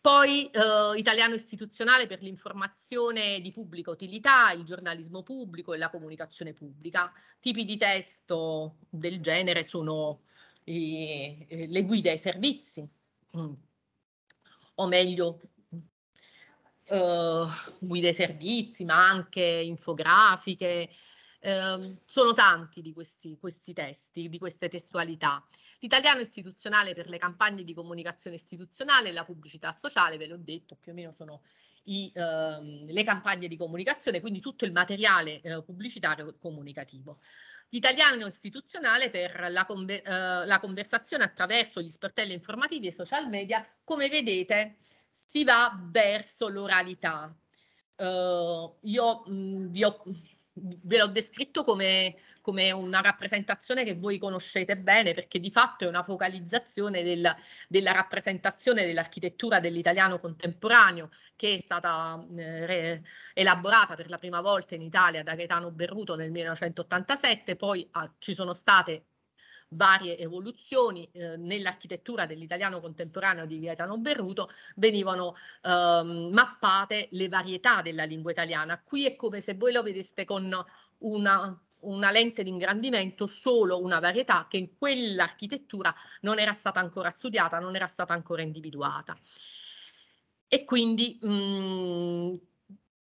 S2: Poi eh, italiano istituzionale per l'informazione di pubblica utilità, il giornalismo pubblico e la comunicazione pubblica. Tipi di testo del genere sono eh, eh le guide ai servizi, mm. o meglio eh, guida ai servizi, ma anche infografiche. Eh, sono tanti di questi, questi testi, di queste testualità. L'italiano istituzionale per le campagne di comunicazione istituzionale e la pubblicità sociale, ve l'ho detto, più o meno sono i, ehm, le campagne di comunicazione, quindi tutto il materiale eh, pubblicitario comunicativo. L'italiano istituzionale per la, conver eh, la conversazione attraverso gli sportelli informativi e social media, come vedete, si va verso l'oralità. Uh, io mh, mm, vi, ho, ve l'ho descritto come, come, una rappresentazione che voi conoscete bene perché di fatto è una focalizzazione del, della rappresentazione dell'architettura dell'italiano contemporaneo che è stata eh, re, elaborata per la prima volta in Italia da Gaetano Berruto nel 1987, poi ah, ci sono state varie evoluzioni eh, nell'architettura dell'italiano contemporaneo di Vietano Berruto venivano ehm, mappate le varietà della lingua italiana. Qui è come se voi lo vedeste con una una lente di ingrandimento solo una varietà che in quell'architettura non era stata ancora studiata, non era stata ancora individuata. E quindi mh, mm,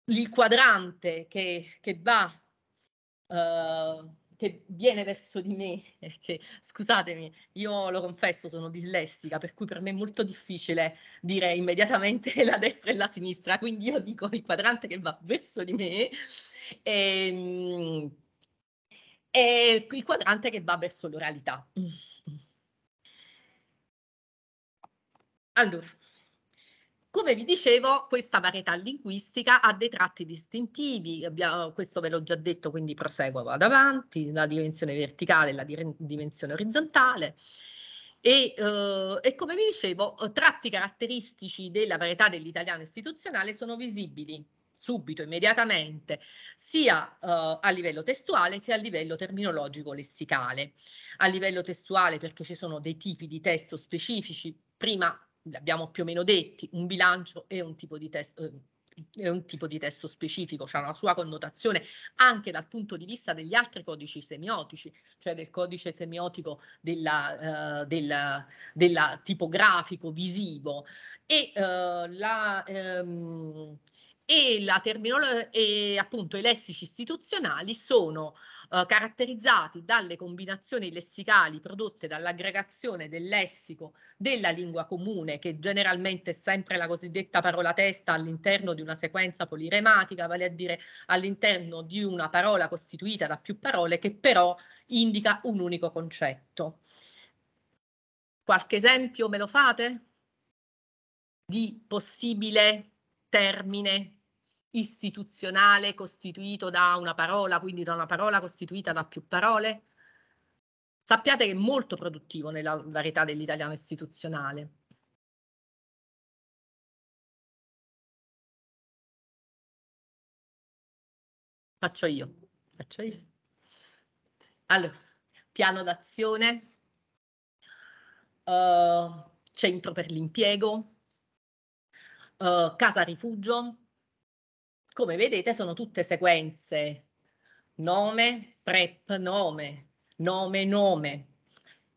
S2: il quadrante che, che va eh, che viene verso di me, che, scusatemi, io lo confesso, sono dislessica, per cui per me è molto difficile dire immediatamente la destra e la sinistra, quindi io dico il quadrante che va verso di me e, ehm, e il quadrante che va verso l'oralità. Allora, come vi dicevo, questa varietà linguistica ha dei tratti distintivi, questo ve l'ho già detto, quindi proseguo vado avanti, la dimensione verticale e la dimensione orizzontale. E, eh, e, come vi dicevo, eh, tratti caratteristici della varietà dell'italiano istituzionale sono visibili subito, immediatamente, sia eh, a livello testuale che a livello terminologico-lessicale. A livello testuale perché ci sono dei tipi di testo specifici, prima li abbiamo più o meno detti, un bilancio è un tipo di testo. Eh, è un tipo di testo specifico, cioè una sua connotazione anche dal punto di vista degli altri codici semiotici, cioè del codice semiotico della, eh, della, della tipografico visivo e eh, la, ehm, e, la terminologia e appunto i lessici istituzionali sono eh, caratterizzati dalle combinazioni lessicali prodotte dall'aggregazione del lessico della lingua comune, che generalmente è sempre la cosiddetta parola testa all'interno di una sequenza polirematica, vale a dire all'interno di una parola costituita da più parole che però indica un unico concetto. Qualche esempio me lo fate? Di possibile termine istituzionale costituito da una parola, quindi da una parola costituita da più parole? Sappiate che è molto produttivo nella varietà dell'italiano istituzionale. Faccio io, faccio io. Allora, piano d'azione, uh, centro per l'impiego, uh, Casa Rifugio. Come vedete sono tutte sequenze, nome, prep, nome, nome, nome.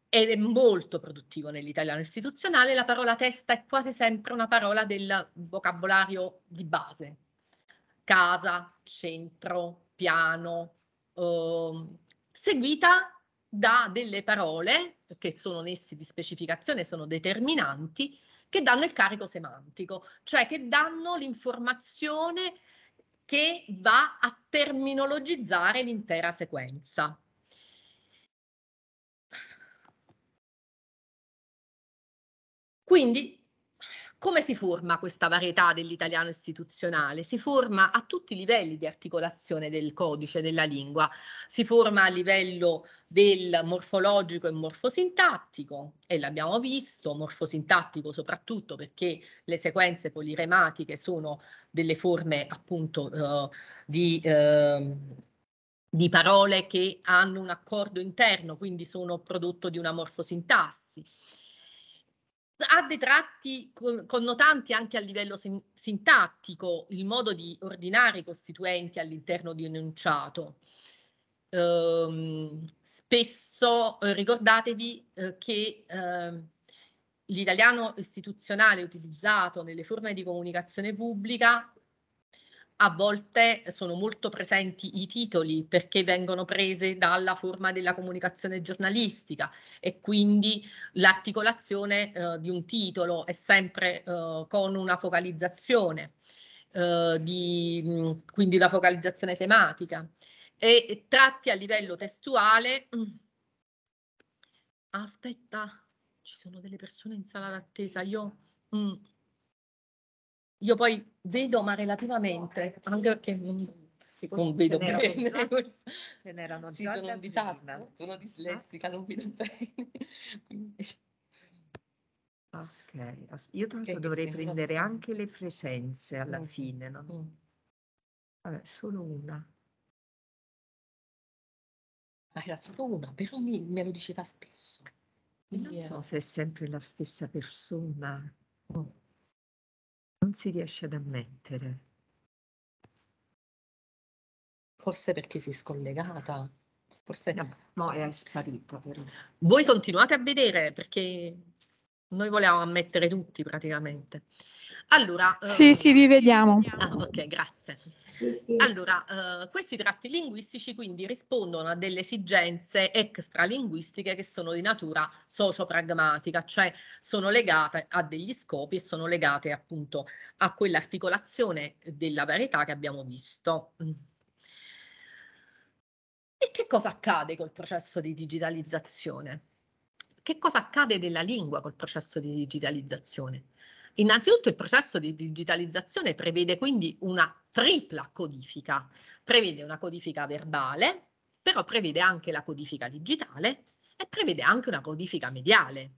S2: Ed è molto produttivo nell'italiano istituzionale, la parola testa è quasi sempre una parola del vocabolario di base. Casa, centro, piano, uh, seguita da delle parole che sono nessi di specificazione, sono determinanti, che danno il carico semantico, cioè che danno l'informazione che va a terminologizzare l'intera sequenza. Quindi come si forma questa varietà dell'italiano istituzionale? Si forma a tutti i livelli di articolazione del codice della lingua, si forma a livello del morfologico e morfosintattico, e l'abbiamo visto, morfosintattico soprattutto perché le sequenze polirematiche sono delle forme appunto eh, di... Eh, di parole che hanno un accordo interno, quindi sono prodotto di una morfosintassi ha dei tratti connotanti anche a livello sin- sintattico, il modo di ordinare i costituenti all'interno di un enunciato. Ehm, spesso eh, ricordatevi eh, che eh, l'italiano istituzionale utilizzato nelle forme di comunicazione pubblica a volte sono molto presenti i titoli perché vengono prese dalla forma della comunicazione giornalistica e quindi l'articolazione eh, di un titolo è sempre eh, con una focalizzazione, eh, di, quindi la focalizzazione tematica e, tratti a livello testuale. Mm. Aspetta, ci sono delle persone in sala d'attesa, io... Mm. Io poi vedo, ma relativamente, anche perché non, non vedo bene. Se ne erano sì, sono di tasca, eh. sono dislessica, non vedo bene.
S1: ok, io tanto okay, dovrei prendere anche le presenze alla mm. fine, no? mm. Vabbè, solo una. Ma era solo una, però mi, me lo diceva spesso.
S4: Quindi non eh, so se
S1: è sempre la stessa persona. Oh non si riesce ad ammettere.
S2: Forse perché si è scollegata, forse no, no è sparita però. Voi continuate a vedere perché noi volevamo ammettere tutti praticamente. Allora, eh, sì, uh, sì, vi vediamo. Ah, ok, grazie. Allora, uh, questi tratti linguistici quindi rispondono a delle esigenze extralinguistiche che sono di natura sociopragmatica, cioè sono legate a degli scopi e sono legate appunto a quell'articolazione della varietà che abbiamo visto. Mm. E che cosa accade col processo di digitalizzazione? Che cosa accade della lingua col processo di digitalizzazione? Innanzitutto il processo di digitalizzazione prevede quindi una tripla codifica, prevede una codifica verbale, però prevede anche la codifica digitale e prevede anche una codifica mediale,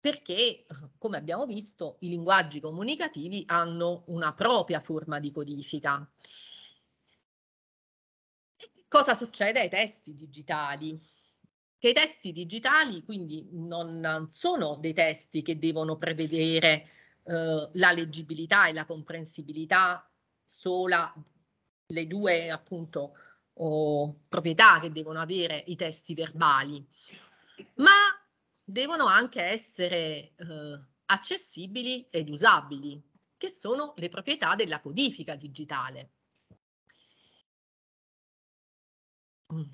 S2: perché, come abbiamo visto, i linguaggi comunicativi hanno una propria forma di codifica. E cosa succede ai testi digitali? che i testi digitali quindi non sono dei testi che devono prevedere eh, la leggibilità e la comprensibilità sola, le due appunto oh, proprietà che devono avere i testi verbali, ma devono anche essere eh, accessibili ed usabili, che sono le proprietà della codifica digitale. Mm.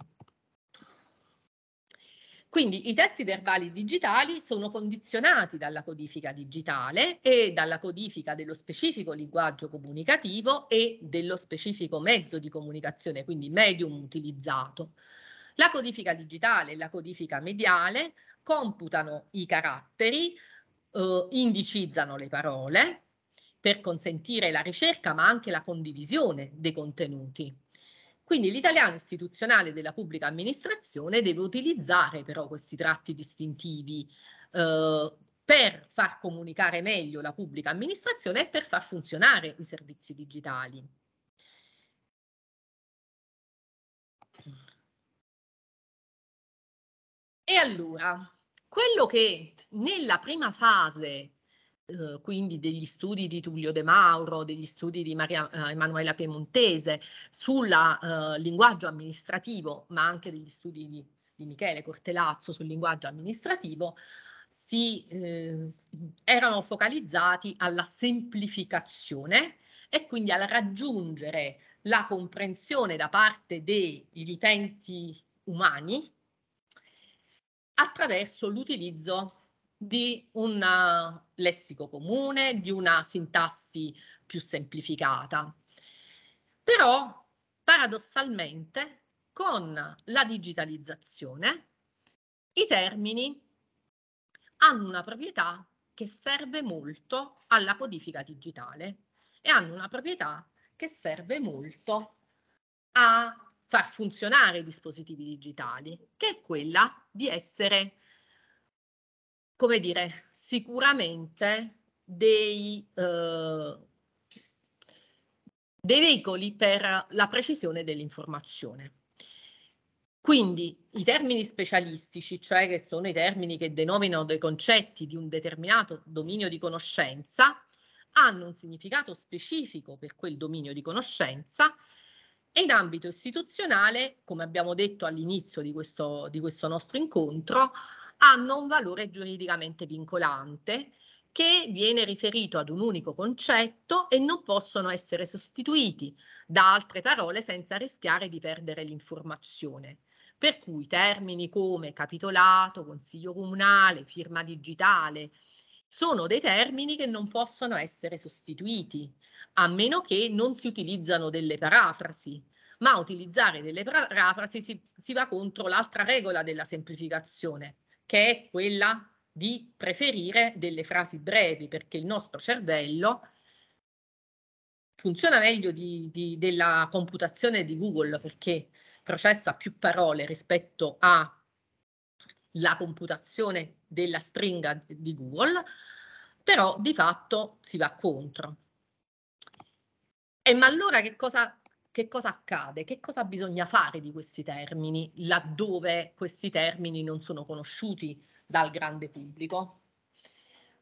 S2: Quindi i testi verbali digitali sono condizionati dalla codifica digitale e dalla codifica dello specifico linguaggio comunicativo e dello specifico mezzo di comunicazione, quindi medium utilizzato. La codifica digitale e la codifica mediale computano i caratteri, eh, indicizzano le parole per consentire la ricerca ma anche la condivisione dei contenuti. Quindi l'italiano istituzionale della pubblica amministrazione deve utilizzare però questi tratti distintivi eh, per far comunicare meglio la pubblica amministrazione e per far funzionare i servizi digitali. E allora, quello che nella prima fase eh, quindi degli studi di Tullio De Mauro, degli studi di Maria eh, Emanuela Piemontese sul eh, linguaggio amministrativo, ma anche degli studi di, di Michele Cortelazzo sul linguaggio amministrativo, si eh, erano focalizzati alla semplificazione e quindi al raggiungere la comprensione da parte degli utenti umani attraverso l'utilizzo di un lessico comune, di una sintassi più semplificata. Però, paradossalmente, con la digitalizzazione, i termini hanno una proprietà che serve molto alla codifica digitale e hanno una proprietà che serve molto a far funzionare i dispositivi digitali, che è quella di essere come dire, sicuramente dei, eh, dei veicoli per la precisione dell'informazione. Quindi i termini specialistici, cioè che sono i termini che denominano dei concetti di un determinato dominio di conoscenza, hanno un significato specifico per quel dominio di conoscenza e in ambito istituzionale, come abbiamo detto all'inizio di, di questo, nostro incontro, hanno un valore giuridicamente vincolante che viene riferito ad un unico concetto e non possono essere sostituiti da altre parole senza rischiare di perdere l'informazione. Per cui termini come capitolato, consiglio comunale, firma digitale sono dei termini che non possono essere sostituiti, a meno che non si utilizzano delle parafrasi, ma utilizzare delle parafrasi si, si va contro l'altra regola della semplificazione, che è quella di preferire delle frasi brevi, perché il nostro cervello funziona meglio di, di, della computazione di Google, perché processa più parole rispetto alla computazione della stringa di Google, però di fatto si va contro. E ma allora che cosa che cosa accade, che cosa bisogna fare di questi termini laddove questi termini non sono conosciuti dal grande pubblico?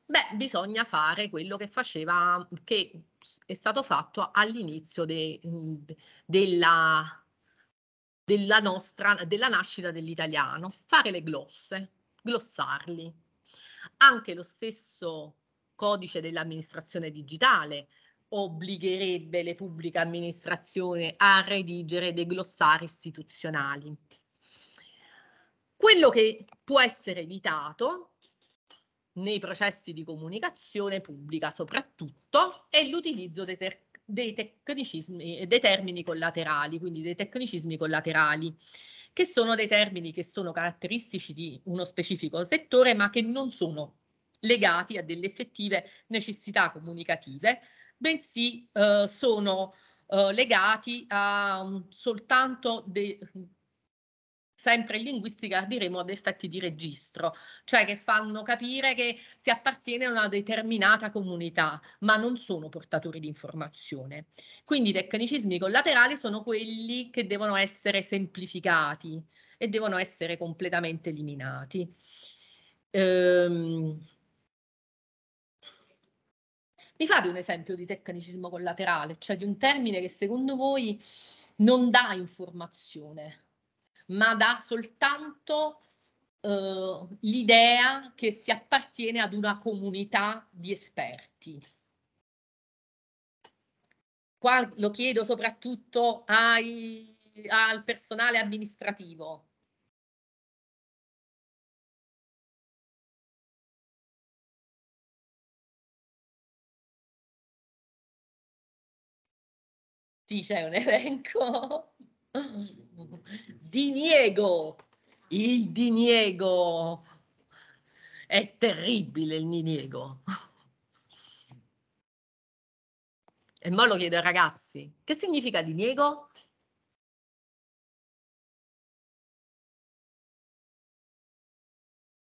S2: Beh, bisogna fare quello che faceva, che è stato fatto all'inizio de, mm, della, della, nostra, della nascita dell'italiano, fare le glosse, glossarli. Anche lo stesso codice dell'amministrazione digitale obbligherebbe le pubbliche amministrazioni a redigere dei glossari istituzionali. Quello che può essere evitato nei processi di comunicazione pubblica soprattutto è l'utilizzo dei, dei, dei termini collaterali, quindi dei tecnicismi collaterali che sono dei termini che sono caratteristici di uno specifico settore ma che non sono legati a delle effettive necessità comunicative bensì eh, sono eh, legati a um, soltanto de, sempre in linguistica diremo ad effetti di registro, cioè che fanno capire che si appartiene a una determinata comunità, ma non sono portatori di informazione. Quindi i tecnicismi collaterali sono quelli che devono essere semplificati e devono essere completamente eliminati. Ehm, mi fate un esempio di tecnicismo collaterale, cioè di un termine che secondo voi non dà informazione, ma dà soltanto eh, l'idea che si appartiene ad una comunità di esperti. Qua lo chiedo soprattutto ai, al personale amministrativo, Sì, c'è un elenco. Diniego, il diniego. È terribile il diniego. E mo lo chiedo ai ragazzi, che
S4: significa diniego?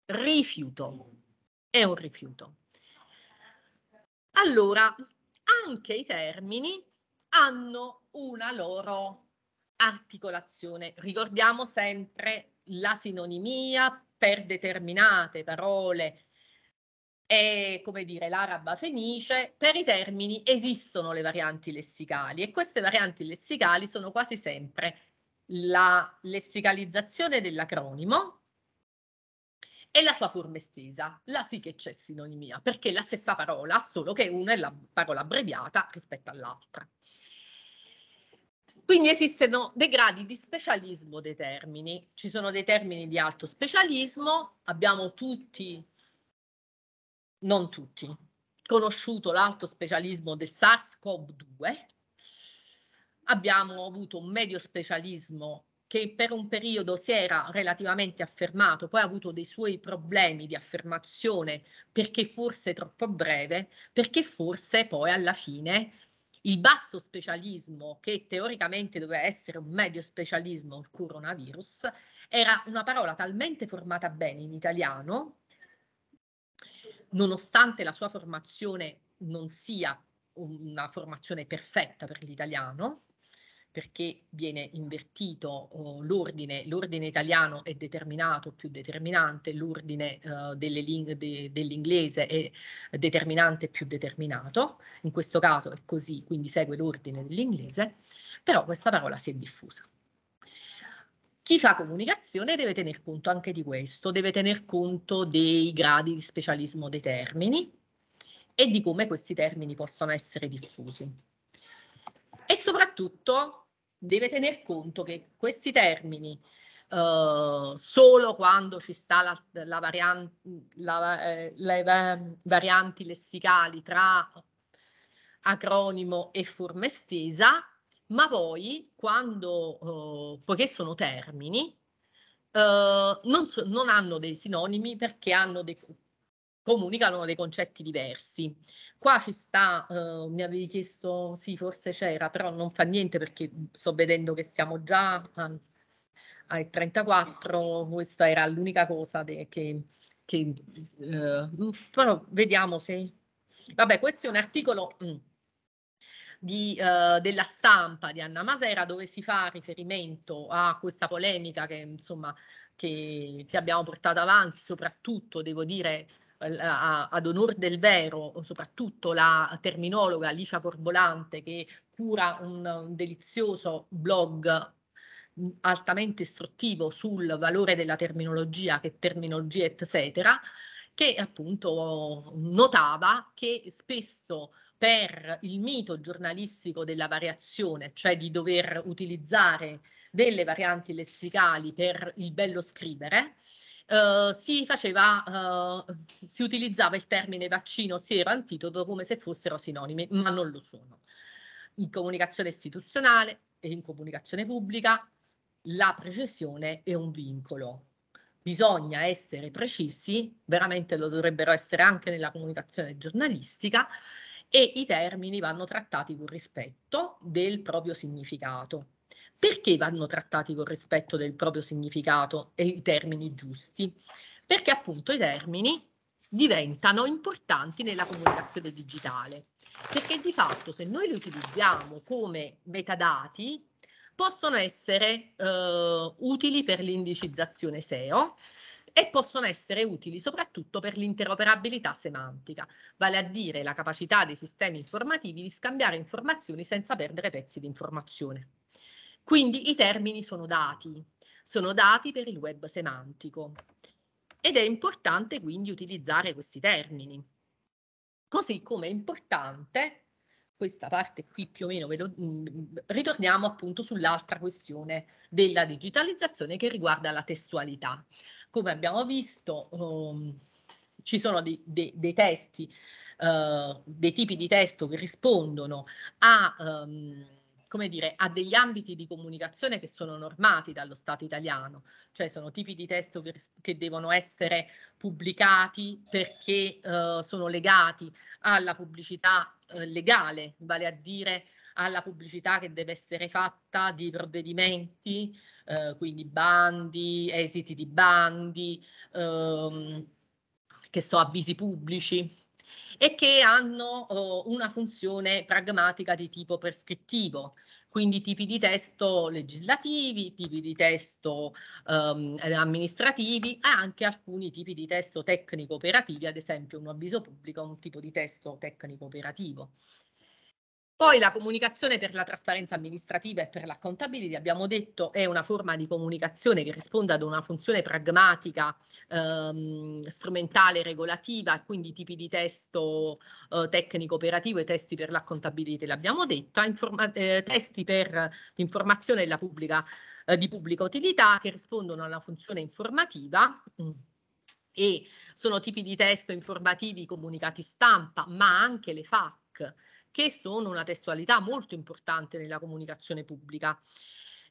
S4: Rifiuto, è un rifiuto.
S2: Allora, anche i termini hanno una loro articolazione. Ricordiamo sempre la sinonimia per determinate parole è come dire l'araba fenice, per i termini esistono le varianti lessicali e queste varianti lessicali sono quasi sempre la lessicalizzazione dell'acronimo e la sua forma estesa. La sì che c'è sinonimia, perché è la stessa parola, solo che una è la parola abbreviata rispetto all'altra. Quindi esistono dei gradi di specialismo dei termini, ci sono dei termini di alto specialismo, abbiamo tutti, non tutti, conosciuto l'alto specialismo del SARS-CoV-2, abbiamo avuto un medio specialismo che per un periodo si era relativamente affermato, poi ha avuto dei suoi problemi di affermazione perché forse troppo breve, perché forse poi alla fine il basso specialismo, che teoricamente doveva essere un medio specialismo, il coronavirus, era una parola talmente formata bene in italiano, nonostante la sua formazione non sia una formazione perfetta per l'italiano, perché viene invertito oh, l'ordine, l'ordine italiano è determinato, più determinante, l'ordine uh, ling- de- dell'inglese è determinante, più determinato, in questo caso è così, quindi segue l'ordine dell'inglese, però questa parola si è diffusa. Chi fa comunicazione deve tener conto anche di questo, deve tener conto dei gradi di specialismo dei termini e di come questi termini possono essere diffusi. E soprattutto deve tener conto che questi termini Uh, solo quando ci sta la, la varian la, eh, le varianti lessicali tra acronimo e forma estesa, ma poi quando, uh, poiché sono termini, uh, non, so non, hanno dei sinonimi perché hanno dei comunicano dei concetti diversi. Qua ci sta, eh, mi avevi chiesto, sì, forse c'era, però non fa niente perché sto vedendo che siamo già a, ai 34, questa era l'unica cosa de, che, che eh, però vediamo se... Vabbè, questo è un articolo... Mh, mm, di, eh, della stampa di Anna Masera dove si fa riferimento a questa polemica che insomma che, che abbiamo portato avanti soprattutto devo dire a, ad onor del vero, soprattutto la terminologa Alicia Corbolante che cura un, un delizioso blog mm, altamente istruttivo sul valore della terminologia, che terminologia eccetera, che appunto notava che spesso per il mito giornalistico della variazione, cioè di dover utilizzare delle varianti lessicali per il bello scrivere, eh, si faceva, eh, si utilizzava il termine vaccino, siero, antitodo come se fossero sinonimi, ma non lo sono. In comunicazione istituzionale e in comunicazione pubblica la precisione è un vincolo. Bisogna essere precisi, veramente lo dovrebbero essere anche nella comunicazione giornalistica, e i termini vanno trattati con rispetto del proprio significato. Perché vanno trattati con rispetto del proprio significato e i termini giusti? Perché appunto i termini diventano importanti nella comunicazione digitale, perché di fatto se noi li utilizziamo come metadati possono essere eh, utili per l'indicizzazione SEO, e possono essere utili soprattutto per l'interoperabilità semantica, vale a dire la capacità dei sistemi informativi di scambiare informazioni senza perdere pezzi di informazione. Quindi i termini sono dati, sono dati per il web semantico ed è importante quindi utilizzare questi termini. Così come è importante, questa parte qui più o meno, ve lo, mm, mm, ritorniamo appunto sull'altra questione della digitalizzazione che riguarda la testualità. Come abbiamo visto, um, ci sono dei, dei, dei testi, uh, dei tipi di testo che rispondono a... Um, come dire, ha degli ambiti di comunicazione che sono normati dallo Stato italiano, cioè sono tipi di testo che, che devono essere pubblicati perché eh, sono legati alla pubblicità eh, legale, vale a dire alla pubblicità che deve essere fatta di provvedimenti, eh, quindi bandi, esiti di bandi, ehm, che so, avvisi pubblici, e che hanno oh, una funzione pragmatica di tipo prescrittivo, quindi tipi di testo legislativi, tipi di testo um, amministrativi e anche alcuni tipi di testo tecnico-operativi, ad esempio un avviso pubblico un tipo di testo tecnico-operativo. Poi la comunicazione per la trasparenza amministrativa e per l'accountability, abbiamo detto, è una forma di comunicazione che risponde ad una funzione pragmatica, ehm, strumentale, regolativa, quindi tipi di testo eh, tecnico operativo e testi per l'accountability, l'abbiamo detto, eh, testi per l'informazione e pubblica eh, di pubblica utilità che rispondono alla funzione informativa mm, e sono tipi di testo informativi comunicati stampa, ma anche le FAC che sono una testualità molto importante nella comunicazione pubblica.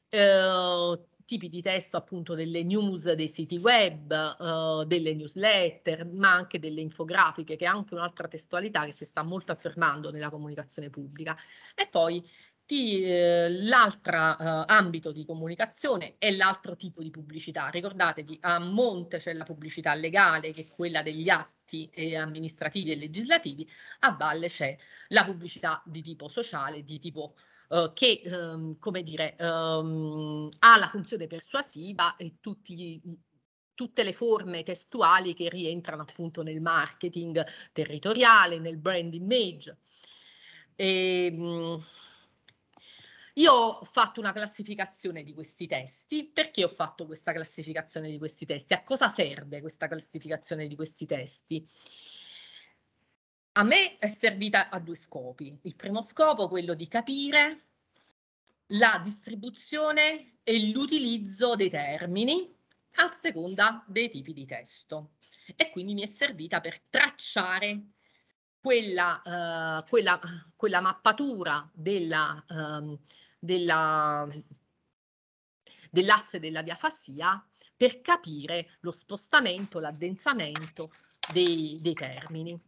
S2: Eh, tipi di testo appunto delle news dei siti web, eh, delle newsletter, ma anche delle infografiche, che è anche un'altra testualità che si sta molto affermando nella comunicazione pubblica. E poi eh, l'altro eh, ambito di comunicazione è l'altro tipo di pubblicità. Ricordatevi, a monte c'è la pubblicità legale, che è quella degli atti atti eh, amministrativi e legislativi, a valle c'è la pubblicità di tipo sociale, di tipo eh, che ehm, come dire, ehm, ha la funzione persuasiva e tutti tutte le forme testuali che rientrano appunto nel marketing territoriale, nel brand image. E, ehm, mh, io ho fatto una classificazione di questi testi. Perché ho fatto questa classificazione di questi testi? A cosa serve questa classificazione di questi testi? A me è servita a due scopi. Il primo scopo è quello di capire la distribuzione e l'utilizzo dei termini a seconda dei tipi di testo e quindi mi è servita per tracciare quella, eh, quella, quella mappatura della, eh, della, dell'asse della diafasia per capire lo spostamento, l'addensamento dei, dei, termini.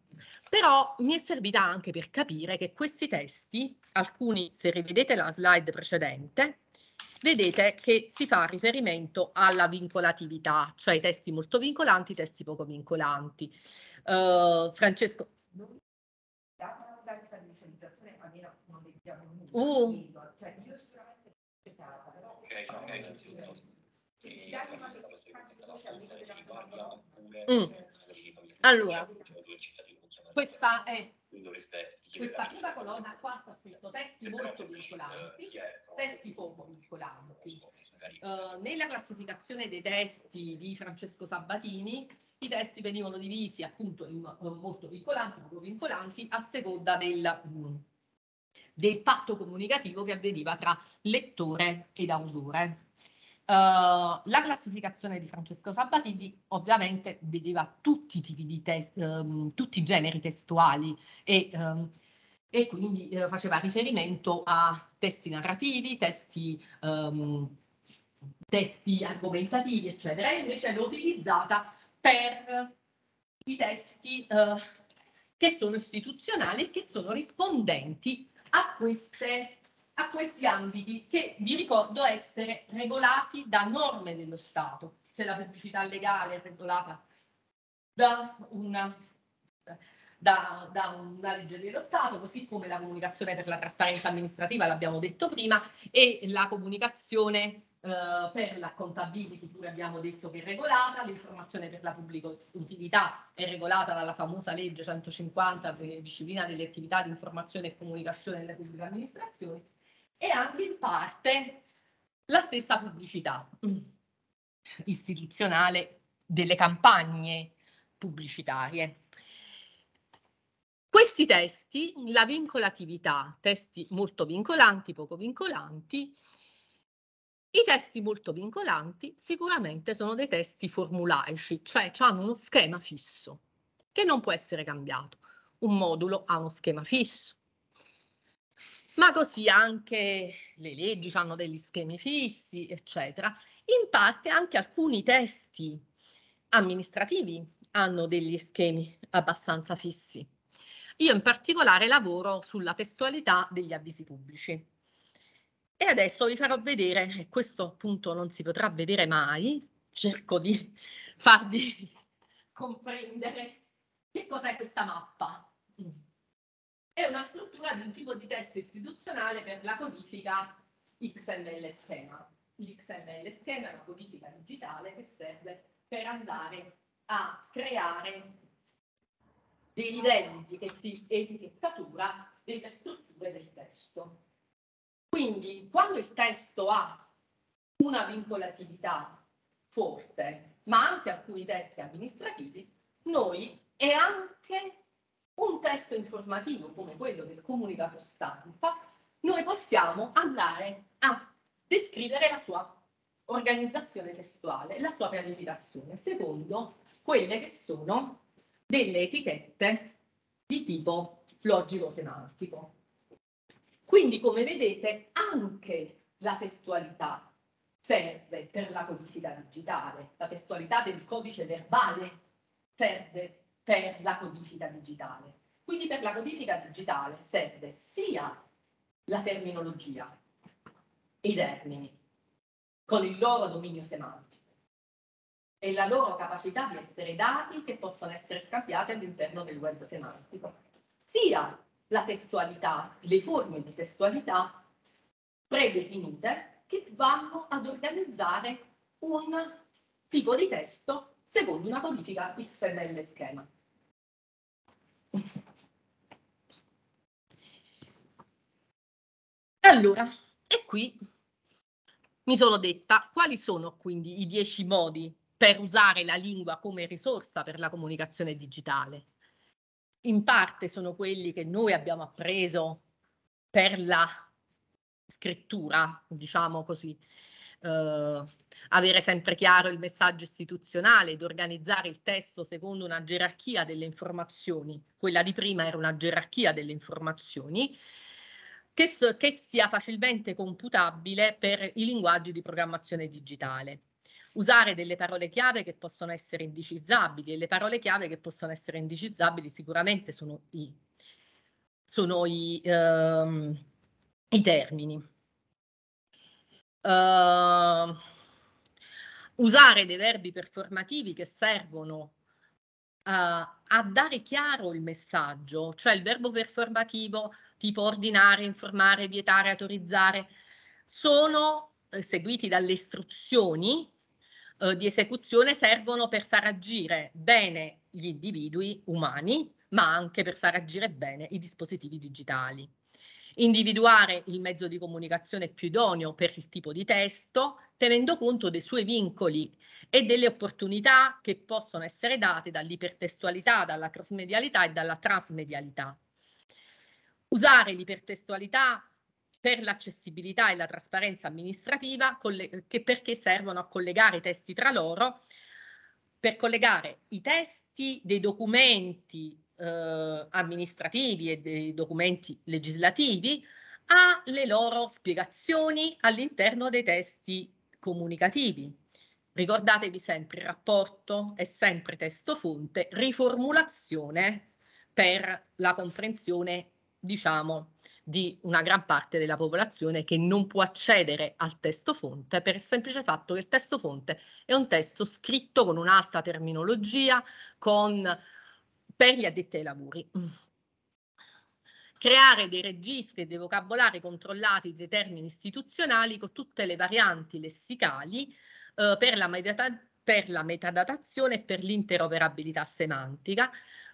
S2: Però mi è servita anche per capire che questi testi, alcuni se rivedete la slide precedente, vedete che si fa riferimento alla vincolatività, cioè i testi molto vincolanti, i testi poco vincolanti. Uh, Francesco
S1: diciamo, uh. cioè io sicuramente cercata, però
S3: okay, cioè, okay, se
S1: ci dai una
S2: allora questa è questa prima colonna qua sta scritto testi molto vincolanti, testi poco vincolanti. Uh, nella classificazione dei testi di Francesco Sabatini, i testi venivano divisi appunto in molto vincolanti, poco vincolanti, a seconda del, mm, del patto comunicativo che avveniva tra lettore ed autore. Uh, la classificazione di Francesco Sabatini ovviamente vedeva tutti i tipi di test, um, tutti i generi testuali e, um, e quindi uh, faceva riferimento a testi narrativi, testi, um, testi argomentativi, eccetera, e invece l'ho utilizzata per eh, i testi uh, che sono istituzionali e che sono rispondenti a, queste, a questi ambiti che vi ricordo essere regolati da norme dello Stato. Se la pubblicità legale è regolata da una, da, da una legge dello Stato, così come la comunicazione per la trasparenza amministrativa, l'abbiamo detto prima, e la comunicazione eh, per la contability pure abbiamo detto che è regolata, l'informazione per la pubblica utilità è regolata dalla famosa legge 150 che disciplina delle attività di informazione e comunicazione delle pubbliche amministrazioni e anche in parte la stessa pubblicità istituzionale delle campagne pubblicitarie. Questi testi, la vincolatività, testi molto vincolanti, poco vincolanti, i testi molto vincolanti sicuramente sono dei testi formulaici, cioè hanno uno schema fisso che non può essere cambiato. Un modulo ha uno schema fisso, ma così anche le leggi hanno degli schemi fissi, eccetera. In parte anche alcuni testi amministrativi hanno degli schemi abbastanza fissi. Io in particolare lavoro sulla testualità degli avvisi pubblici. E adesso vi farò vedere, e questo appunto non si potrà vedere mai, cerco di farvi comprendere che cos'è questa mappa. È una struttura di un tipo di testo istituzionale per la codifica XML schema. L'XML schema è una codifica digitale che serve per andare a creare dei livelli di etichettatura delle strutture del testo. Quindi quando il testo ha una vincolatività forte, ma anche alcuni testi amministrativi, noi e anche un testo informativo come quello del comunicato stampa, noi possiamo andare a descrivere la sua organizzazione testuale, la sua pianificazione, secondo quelle che sono delle etichette di tipo logico-semantico. Quindi, come vedete, anche la testualità serve per la codifica digitale, la testualità del codice verbale serve per la codifica digitale. Quindi per la codifica digitale serve sia la terminologia, i termini, con il loro dominio semantico e la loro capacità di essere dati che possono essere scambiati all'interno del web semantico, sia la testualità, le forme di testualità predefinite che vanno ad organizzare un tipo di testo secondo una codifica XML schema. Allora, e qui mi sono detta quali sono quindi i dieci modi per usare la lingua come risorsa per la comunicazione digitale in parte sono quelli che noi abbiamo appreso per la scrittura, diciamo così. Uh, avere sempre chiaro il messaggio istituzionale ed organizzare il testo secondo una gerarchia delle informazioni. Quella di prima era una gerarchia delle informazioni che, so, che sia facilmente computabile per i linguaggi di programmazione digitale usare delle parole chiave che possono essere indicizzabili e le parole chiave che possono essere indicizzabili sicuramente sono i, sono i, ehm, i termini. Uh, usare dei verbi performativi che servono a, a dare chiaro il messaggio, cioè il verbo performativo tipo ordinare, informare, vietare, autorizzare, sono eh, seguiti dalle istruzioni eh, di esecuzione servono per far agire bene gli individui umani, ma anche per far agire bene i dispositivi digitali. Individuare il mezzo di comunicazione più idoneo per il tipo di testo, tenendo conto dei suoi vincoli e delle opportunità che possono essere date dall'ipertestualità, dalla crossmedialità e dalla transmedialità. Usare l'ipertestualità per l'accessibilità e la trasparenza amministrativa che perché servono a collegare i testi tra loro, per collegare i testi dei documenti eh, amministrativi e dei documenti legislativi alle loro spiegazioni all'interno dei testi comunicativi. Ricordatevi sempre il rapporto è sempre testo fonte, riformulazione per la comprensione diciamo, di una gran parte della popolazione che non può accedere al testo fonte per il semplice fatto che il testo fonte è un testo scritto con un'alta terminologia, con, per gli addetti ai lavori. Creare dei registri e dei vocabolari controllati dei termini istituzionali con tutte le varianti lessicali eh, per la per la metadatazione e per l'interoperabilità semantica,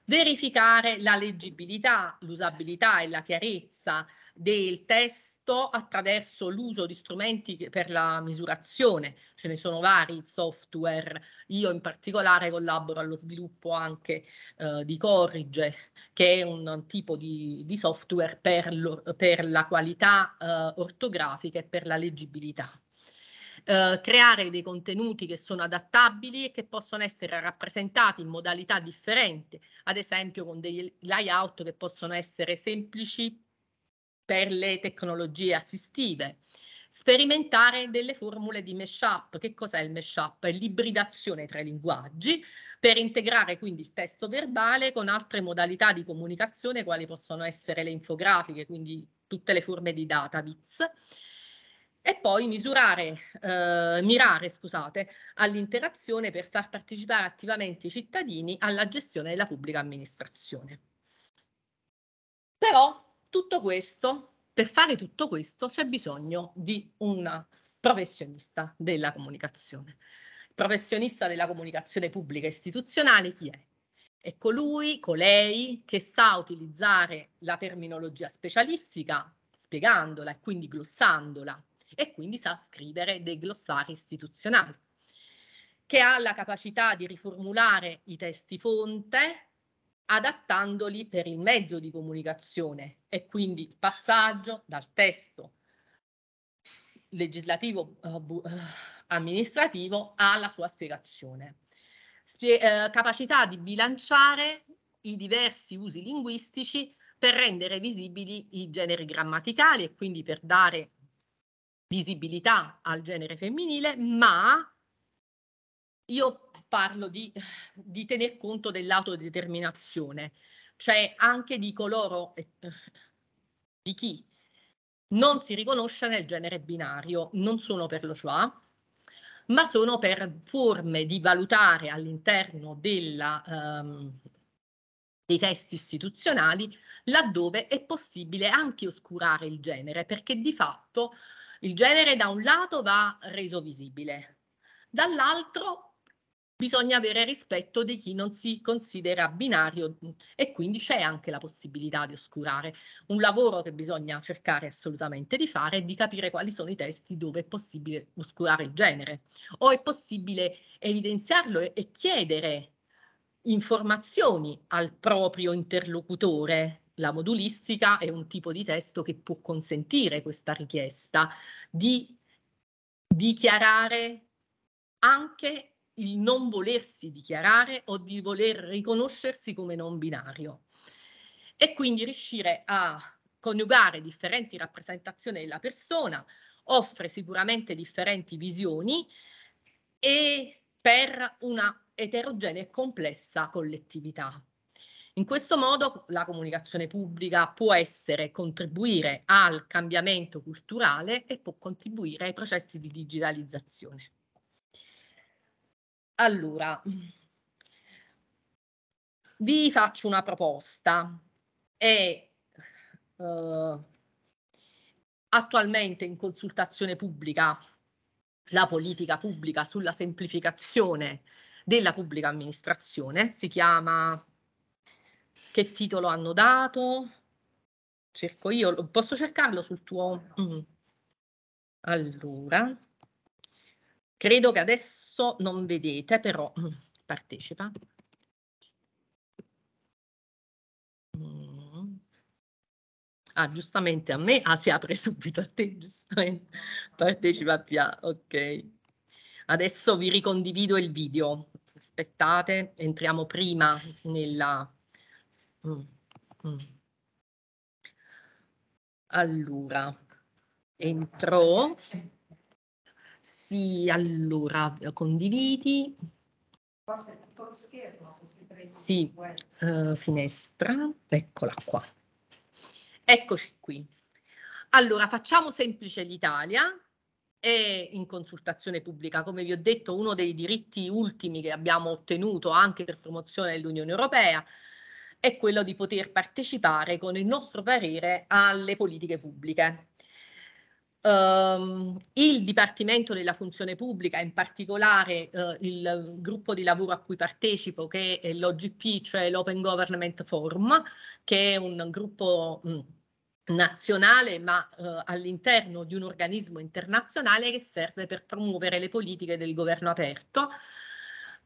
S2: verificare la leggibilità, l'usabilità e la chiarezza del testo attraverso l'uso di strumenti per la misurazione, ce ne sono vari software, io in particolare collaboro allo sviluppo anche eh, di Corrige, che è un tipo di, di software per, lo, per, la qualità eh, ortografica e per la leggibilità. Eh, creare dei contenuti che sono adattabili e che possono essere rappresentati in modalità differenti, ad esempio con dei layout che possono essere semplici per le tecnologie assistive. Sperimentare delle formule di mashup. Che cos'è il mashup? È l'ibridazione tra i linguaggi per integrare quindi il testo verbale con altre modalità di comunicazione, quali possono essere le infografiche, quindi tutte le forme di data viz e poi misurare, eh, mirare scusate, all'interazione per far partecipare attivamente i cittadini alla gestione della pubblica amministrazione. Però tutto questo, per fare tutto questo c'è bisogno di un professionista della comunicazione. professionista della comunicazione pubblica istituzionale chi è? È colui, colei, che sa utilizzare la terminologia specialistica spiegandola e quindi glossandola e quindi sa scrivere dei glossari istituzionali, che ha la capacità di riformulare i testi fonte adattandoli per il mezzo di comunicazione e quindi il passaggio dal testo legislativo eh, eh amministrativo alla sua spiegazione. Spie eh, capacità di bilanciare i diversi usi linguistici per rendere visibili i generi grammaticali e quindi per dare visibilità al genere femminile, ma io parlo di, di tener conto dell'autodeterminazione, cioè anche di coloro, di chi non si riconosce nel genere binario, non sono per lo schwa, ma sono per forme di valutare all'interno ehm, dei testi istituzionali laddove è possibile anche oscurare il genere, perché di fatto il genere da un lato va reso visibile, dall'altro bisogna avere rispetto di chi non si considera binario e quindi c'è anche la possibilità di oscurare un lavoro che bisogna cercare assolutamente di fare è di capire quali sono i testi dove è possibile oscurare il genere o è possibile evidenziarlo e, chiedere informazioni al proprio interlocutore la modulistica è un tipo di testo che può consentire questa richiesta di dichiarare anche il non volersi dichiarare o di voler riconoscersi come non binario e quindi riuscire a coniugare differenti rappresentazioni della persona offre sicuramente differenti visioni e per una eterogenea e complessa collettività. In questo modo la comunicazione pubblica può essere contribuire al cambiamento culturale e può contribuire ai processi di digitalizzazione. Allora, vi faccio una proposta e eh, attualmente in consultazione pubblica la politica pubblica sulla semplificazione della pubblica amministrazione, si chiama che titolo hanno dato? Cerco io, posso cercarlo sul tuo? Mm. Allora, credo che adesso non vedete, però mm, partecipa. Mm. Ah, giustamente a me, ah, si apre subito a te, giustamente. Partecipa via, ok. Adesso vi ricondivido il video. Aspettate, entriamo prima nella Mm, mm. Allora, entrò. Sì, allora, condividi.
S1: Forse tutto lo schermo. Sì,
S2: uh, finestra, eccola qua. Eccoci qui. Allora, facciamo semplice l'Italia, è in consultazione pubblica, come vi ho detto, uno dei diritti ultimi che abbiamo ottenuto anche per promozione dell'Unione Europea, è quello di poter partecipare con il nostro parere alle politiche pubbliche. Um, il Dipartimento della Funzione Pubblica, in particolare uh, il gruppo di lavoro a cui partecipo, che è l'OGP, cioè l'Open Government Forum, che è un gruppo mh, mm, nazionale ma uh, all'interno di un organismo internazionale che serve per promuovere le politiche del governo aperto,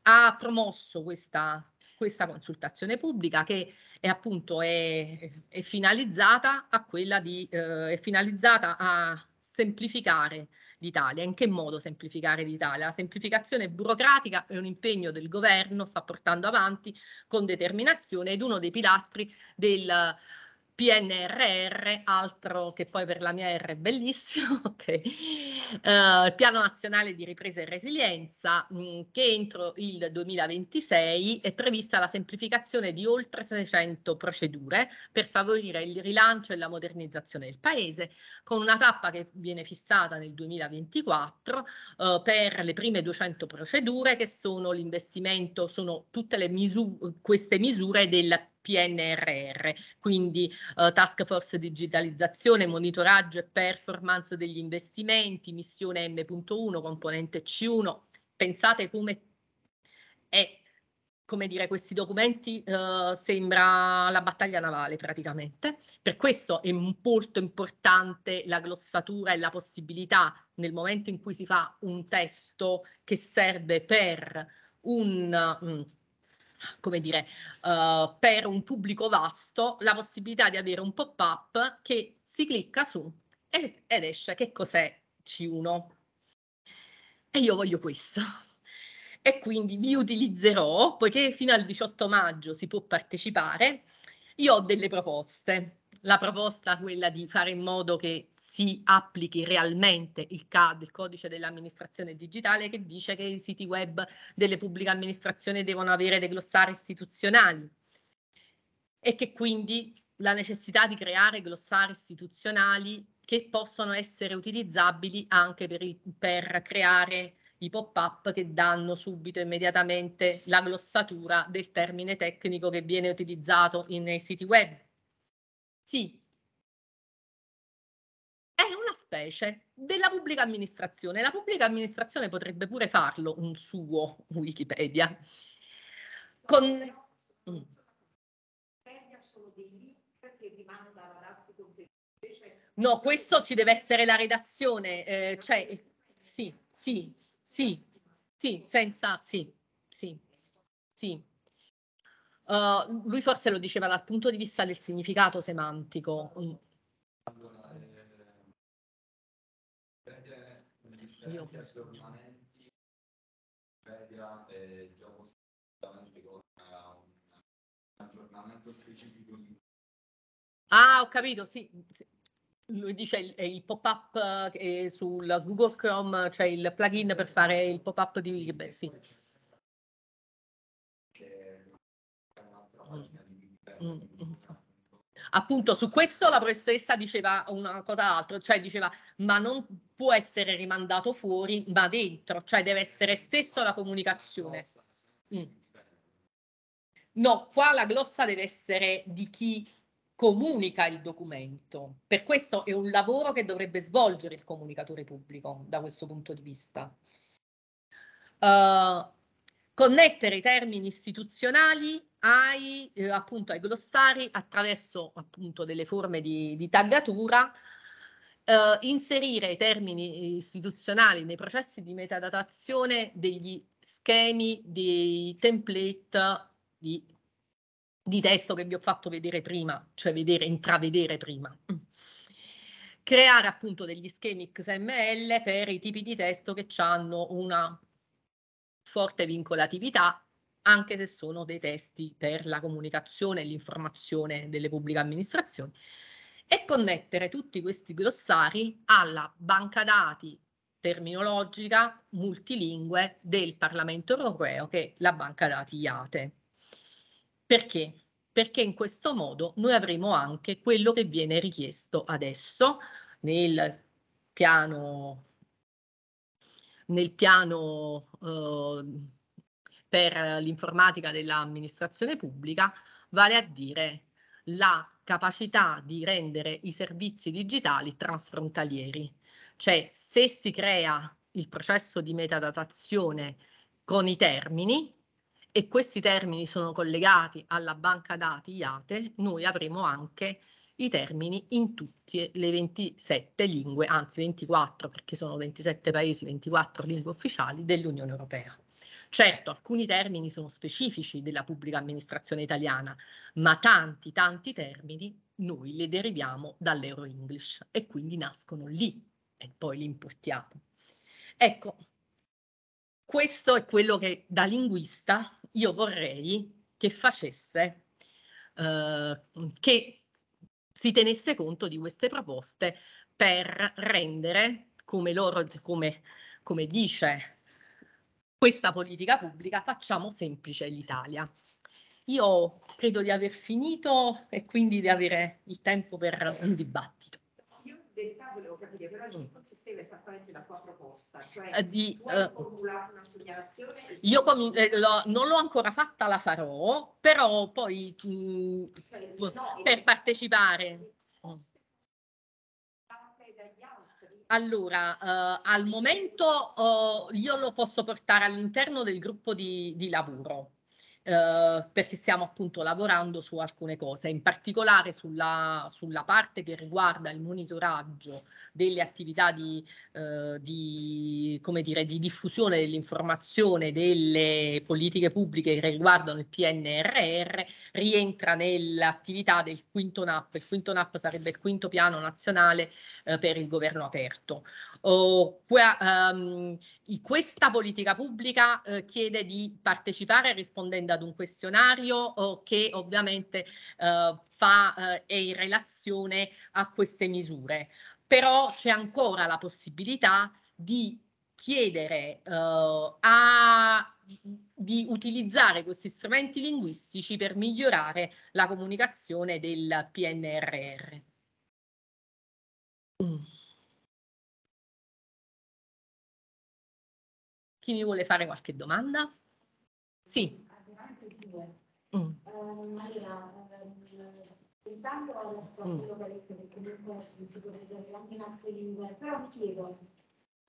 S2: ha promosso questa questa consultazione pubblica che è appunto è, è finalizzata a quella di eh, è finalizzata a semplificare l'Italia. In che modo semplificare l'Italia? La semplificazione burocratica è un impegno del governo sta portando avanti con determinazione ed uno dei pilastri del PNRR, altro che poi per la mia R è bellissimo, okay. uh, Piano Nazionale di Ripresa e Resilienza, mh, mm, che entro il 2026 è prevista la semplificazione di oltre 600 procedure per favorire il rilancio e la modernizzazione del Paese, con una tappa che viene fissata nel 2024 uh, eh, per le prime 200 procedure che sono l'investimento, sono tutte misure, queste misure del PNRR, quindi eh, task force digitalizzazione, monitoraggio e performance degli investimenti, missione M.1, componente C1. Pensate come è, come dire, questi documenti eh, sembra la battaglia navale praticamente. Per questo è molto importante la glossatura e la possibilità nel momento in cui si fa un testo che serve per un... Mh, mm, come dire, uh, per un pubblico vasto, la possibilità di avere un pop-up che si clicca su ed, esce che cos'è C1. E io voglio questo. E quindi vi utilizzerò, poiché fino al 18 maggio si può partecipare, io ho delle proposte la proposta è quella di fare in modo che si applichi realmente il CAD, il codice dell'amministrazione digitale, che dice che i siti web delle pubbliche amministrazioni devono avere dei glossari istituzionali e che quindi la necessità di creare glossari istituzionali che possono essere utilizzabili anche per, il, per creare i pop-up che danno subito immediatamente la glossatura del termine tecnico che viene utilizzato in, nei siti web sì. È una specie della pubblica amministrazione. La pubblica amministrazione potrebbe pure farlo un suo Wikipedia. Con... Mm. No, questo ci deve essere la redazione, eh, cioè sì, sì, sì, sì, senza sì, sì, sì. Uh, lui forse lo diceva dal punto di vista del significato semantico. Mm.
S4: Allora, eh, Io.
S2: Ah, ho capito, sì. sì. Lui dice il, il pop-up eh, sul Google Chrome, cioè il plugin per fare il pop-up di... Beh, sì. Mm, Appunto, su questo la professoressa diceva una cosa altra, cioè diceva ma non può essere rimandato fuori, ma dentro, cioè deve essere stesso la comunicazione. Mm. No, qua la glossa deve essere di chi comunica il documento. Per questo è un lavoro che dovrebbe svolgere il comunicatore pubblico da questo punto di vista. Uh, connettere i termini istituzionali ai, eh, appunto, ai glossari attraverso appunto, delle forme di, di taggatura, eh, inserire i termini istituzionali nei processi di metadatazione degli schemi, dei template di, di testo che vi ho fatto vedere prima, cioè vedere, intravedere prima creare appunto degli schemi XML per i tipi di testo che hanno una forte vincolatività anche se sono dei testi per la comunicazione e l'informazione delle pubbliche amministrazioni, e connettere tutti questi glossari alla banca dati terminologica multilingue del Parlamento europeo, che è la banca dati IATE. Perché? Perché in questo modo noi avremo anche quello che viene richiesto adesso nel piano, nel piano eh, per l'informatica dell'amministrazione pubblica, vale a dire la capacità di rendere i servizi digitali transfrontalieri. Cioè se si crea il processo di metadatazione con i termini e questi termini sono collegati alla banca dati IATE, noi avremo anche i termini in tutte le 27 lingue, anzi 24 perché sono 27 paesi, 24 lingue ufficiali dell'Unione Europea. Certo, alcuni termini sono specifici della pubblica amministrazione italiana, ma tanti, tanti termini noi li deriviamo dall'Euro English e quindi nascono lì e poi li importiamo. Ecco, questo è quello che da linguista io vorrei che facesse, eh, che si tenesse conto di queste proposte per rendere, come, loro, come, come dice questa politica pubblica, facciamo semplice l'Italia. Io credo di aver finito e quindi di avere il tempo per un dibattito.
S1: Io in verità volevo capire però in mm. consisteva esattamente la tua proposta, cioè eh, di, hai uh, eh, formulato una segnalazione. Io com- eh,
S2: lo, non l'ho ancora fatta, la farò, però poi mh, mm,
S1: cioè, mm, no, per
S2: partecipare. Proposte oh. Allora, eh, al momento eh, io lo posso portare all'interno del gruppo di, di lavoro, eh, perché stiamo appunto lavorando su alcune cose, in particolare sulla, sulla parte che riguarda il monitoraggio delle attività di, eh, di, dire, di diffusione dell'informazione delle politiche pubbliche che riguardano il PNRR, rientra nell'attività del quinto NAP, il quinto NAP sarebbe il quinto piano nazionale eh, per il governo aperto. Oh, qua, um, questa politica pubblica eh, chiede di partecipare rispondendo ad un questionario eh, che ovviamente eh, fa, eh, è in relazione a queste misure, però c'è ancora la possibilità di chiedere eh, a di utilizzare questi strumenti linguistici per migliorare la comunicazione del PNRR. Mm. Chi mi vuole fare qualche domanda? Sì.
S3: Ehm, mm. Um, ehm, allora, pensando adesso mm. a quello che ha detto, che comunque si può vedere anche in altre lingue, però mi chiedo,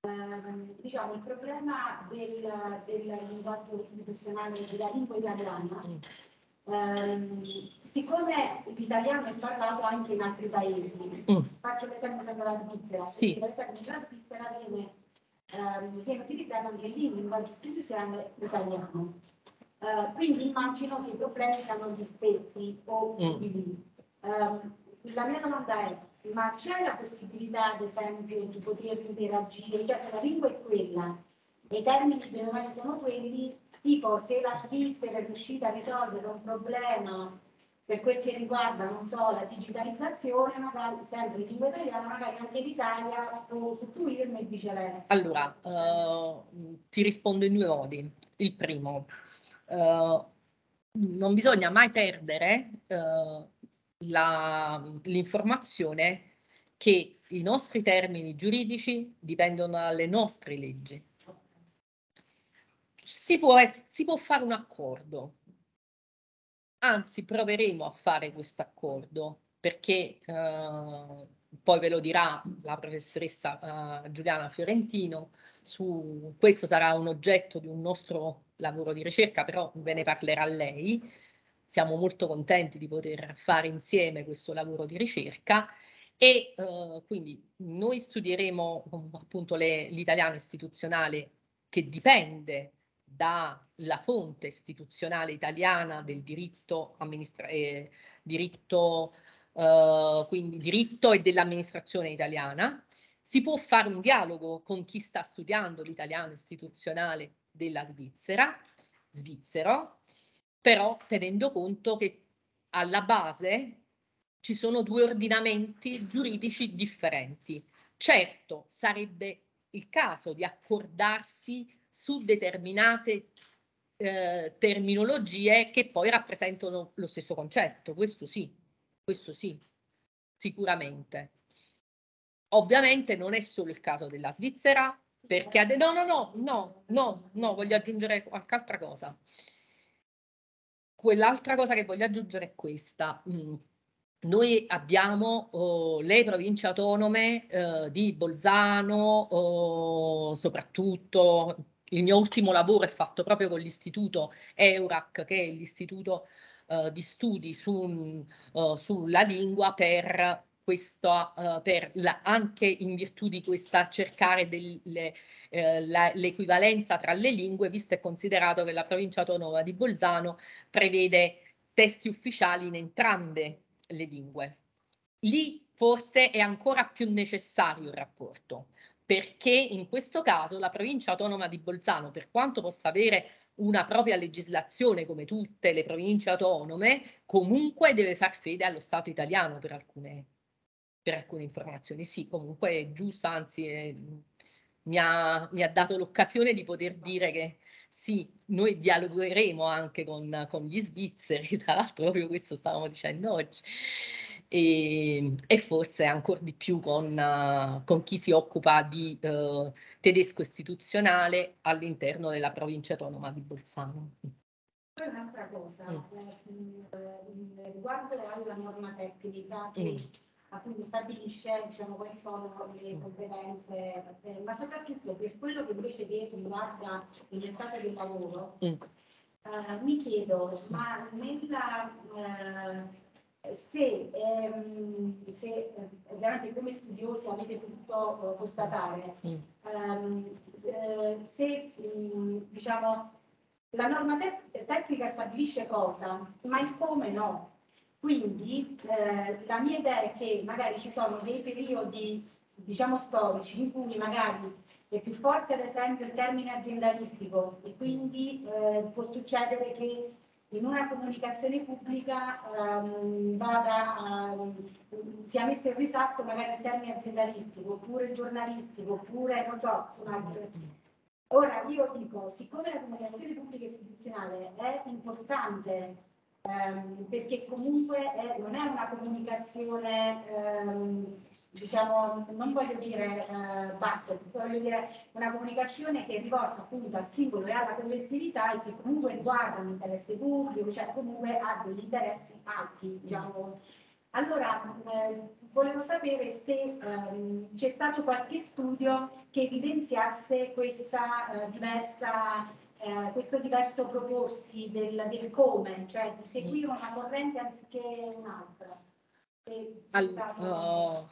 S3: ehm, diciamo, il problema del, del linguaggio istituzionale della lingua italiana, mm. ehm, siccome l'italiano è parlato anche in altri paesi, mm. faccio l'esempio esempio sempre la Svizzera, sì. per esempio la Svizzera viene ehm, che utilizzano anche lingua giustiziale italiano. Eh, quindi immagino che i problemi siano gli stessi o simili. Mm. Eh, la mia domanda è, ma c'è la possibilità, ad esempio, di poter interagire? Cioè, se la lingua è quella e i termini dei sono quelli, tipo se la Svizzera è riuscita a risolvere un problema per quel che riguarda, non so, la digitalizzazione, magari sempre in lingua italiana, magari anche l'Italia può sostituirmi e viceversa.
S2: Allora, uh, ti rispondo in due modi. Il primo, uh, non bisogna mai perdere uh, la, l'informazione che i nostri termini giuridici dipendono dalle nostre leggi. Si può, si può fare un accordo, Anzi, proveremo a fare questo accordo perché eh, poi ve lo dirà la professoressa eh, Giuliana Fiorentino. Su, questo sarà un oggetto di un nostro lavoro di ricerca, però ve ne parlerà lei. Siamo molto contenti di poter fare insieme questo lavoro di ricerca e eh, quindi noi studieremo appunto l'italiano istituzionale che dipende dalla fonte istituzionale italiana del diritto, eh, diritto, eh, diritto e dell'amministrazione italiana, si può fare un dialogo con chi sta studiando l'italiano istituzionale della Svizzera, svizzero, però tenendo conto che alla base ci sono due ordinamenti giuridici differenti. Certo, sarebbe il caso di accordarsi su determinate eh, terminologie che poi rappresentano lo stesso concetto, questo sì, questo sì, sicuramente. Ovviamente non è solo il caso della Svizzera, perché ad... no, no, no, no, no, no, voglio aggiungere qualche altra cosa. Quell'altra cosa che voglio aggiungere è questa. Mm. Noi abbiamo oh, le province autonome eh, di Bolzano, oh, soprattutto il mio ultimo lavoro è fatto proprio con l'istituto EURAC, che è l'istituto uh, di studi su, uh, sulla lingua per questo, uh, eh, per la, anche in virtù di questa cercare delle, l'equivalenza tra le lingue, visto e considerato che la provincia autonoma di Bolzano prevede testi ufficiali in entrambe le lingue. Lì forse è ancora più necessario il rapporto, perché in questo caso la provincia autonoma di Bolzano, per quanto possa avere una propria legislazione come tutte le province autonome, comunque deve far fede allo Stato italiano per alcune, per alcune informazioni. Sì, comunque è giusto, anzi è, mi, ha, mi, ha, dato l'occasione di poter dire che sì, noi dialogheremo anche con, con gli svizzeri, tra l'altro proprio questo stavamo dicendo oggi e, ehm, e forse ancora di più con, eh, con chi si occupa di uh, tedesco istituzionale all'interno della provincia autonoma di Bolzano.
S3: Poi un'altra cosa, mm. eh, riguardo alla norma tecnica mm. che mm appunto stabilisce diciamo, quali sono le competenze, eh, ma soprattutto per quello che invece riguarda il mercato del lavoro, mm. eh, mi chiedo, ma nella, eh, eh, se, ehm, se eh, ovviamente come studiosi avete potuto eh, constatare, ehm, se mm, diciamo, la norma te- tecnica stabilisce cosa, ma il come no. Quindi eh, la mia idea è che magari ci sono dei periodi, diciamo, storici in cui magari è più forte ad esempio il termine aziendalistico e quindi eh, può succedere che in una comunicazione pubblica um, vada a, um, ehm, sia messo in risalto magari in termini aziendalistico oppure giornalistico oppure non so insomma, ora io dico siccome la comunicazione pubblica istituzionale è importante um, perché comunque è, non è una comunicazione diciamo, non voglio dire eh, basso, voglio dire una comunicazione che è rivolta appunto al singolo e alla collettività e che comunque riguarda un interesse pubblico, cioè comunque ha degli interessi alti, diciamo. Allora, eh, volevo sapere se ehm, c'è stato qualche studio che evidenziasse questa eh, diversa eh, questo diverso proporsi del, del, come, cioè di seguire una corrente anziché un'altra. Allora,
S2: oh,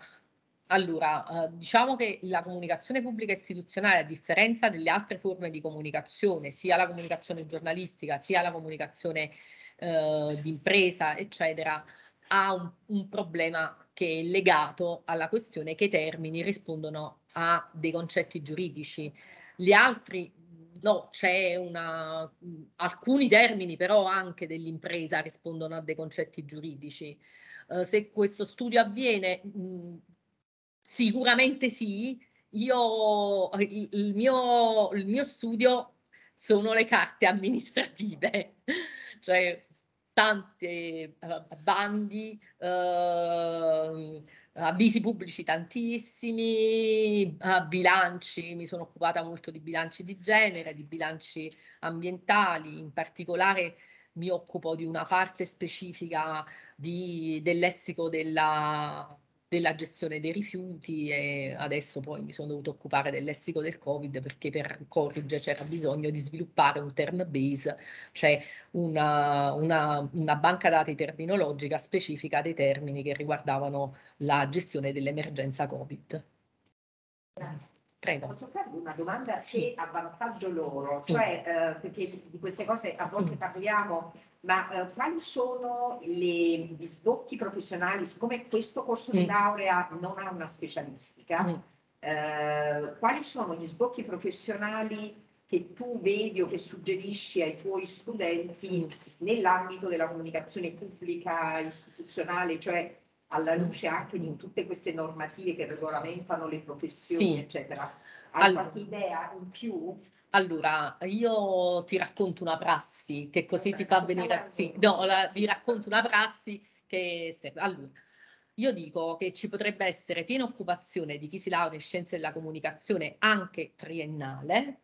S2: allora, eh, diciamo che la comunicazione pubblica istituzionale, a differenza delle altre forme di comunicazione, sia la comunicazione giornalistica, sia la comunicazione eh, d'impresa, eccetera, ha un, un problema che è legato alla questione che i termini rispondono a dei concetti giuridici. Gli altri no, c'è una, alcuni termini però anche dell'impresa rispondono a dei concetti giuridici. Uh, se questo studio avviene, mh, Sicuramente sì, io, il, mio, il mio studio sono le carte amministrative, cioè tanti eh, bandi, eh, avvisi pubblici tantissimi, eh, bilanci, mi sono occupata molto di bilanci di genere, di bilanci ambientali, in particolare mi occupo di una parte specifica di, del lessico della della gestione dei rifiuti e adesso poi mi sono dovuto occupare del lessico del Covid perché per Corrige c'era bisogno di sviluppare un term base, cioè una, una, una banca dati terminologica specifica dei termini che riguardavano la gestione dell'emergenza Covid. Prego. Posso
S1: farvi una domanda sì. a vantaggio loro, mm. cioè mm. eh, perché di queste cose a volte mm. parliamo ma eh, quali sono gli sbocchi professionali, siccome questo corso mm. di laurea non ha una specialistica, mm. eh, quali sono gli sbocchi professionali che tu vedi o che suggerisci ai tuoi studenti mm. nell'ambito della comunicazione pubblica, istituzionale, cioè alla mm. luce anche di tutte queste normative che regolamentano le professioni, sì. eccetera. Hai allora. qualche idea in più?
S2: Allora, io ti racconto una prassi che così ti fa venire... Sì, no, la, vi racconto una prassi che... Allora, io dico che ci potrebbe essere piena occupazione di chi si laurea in scienze della comunicazione anche triennale,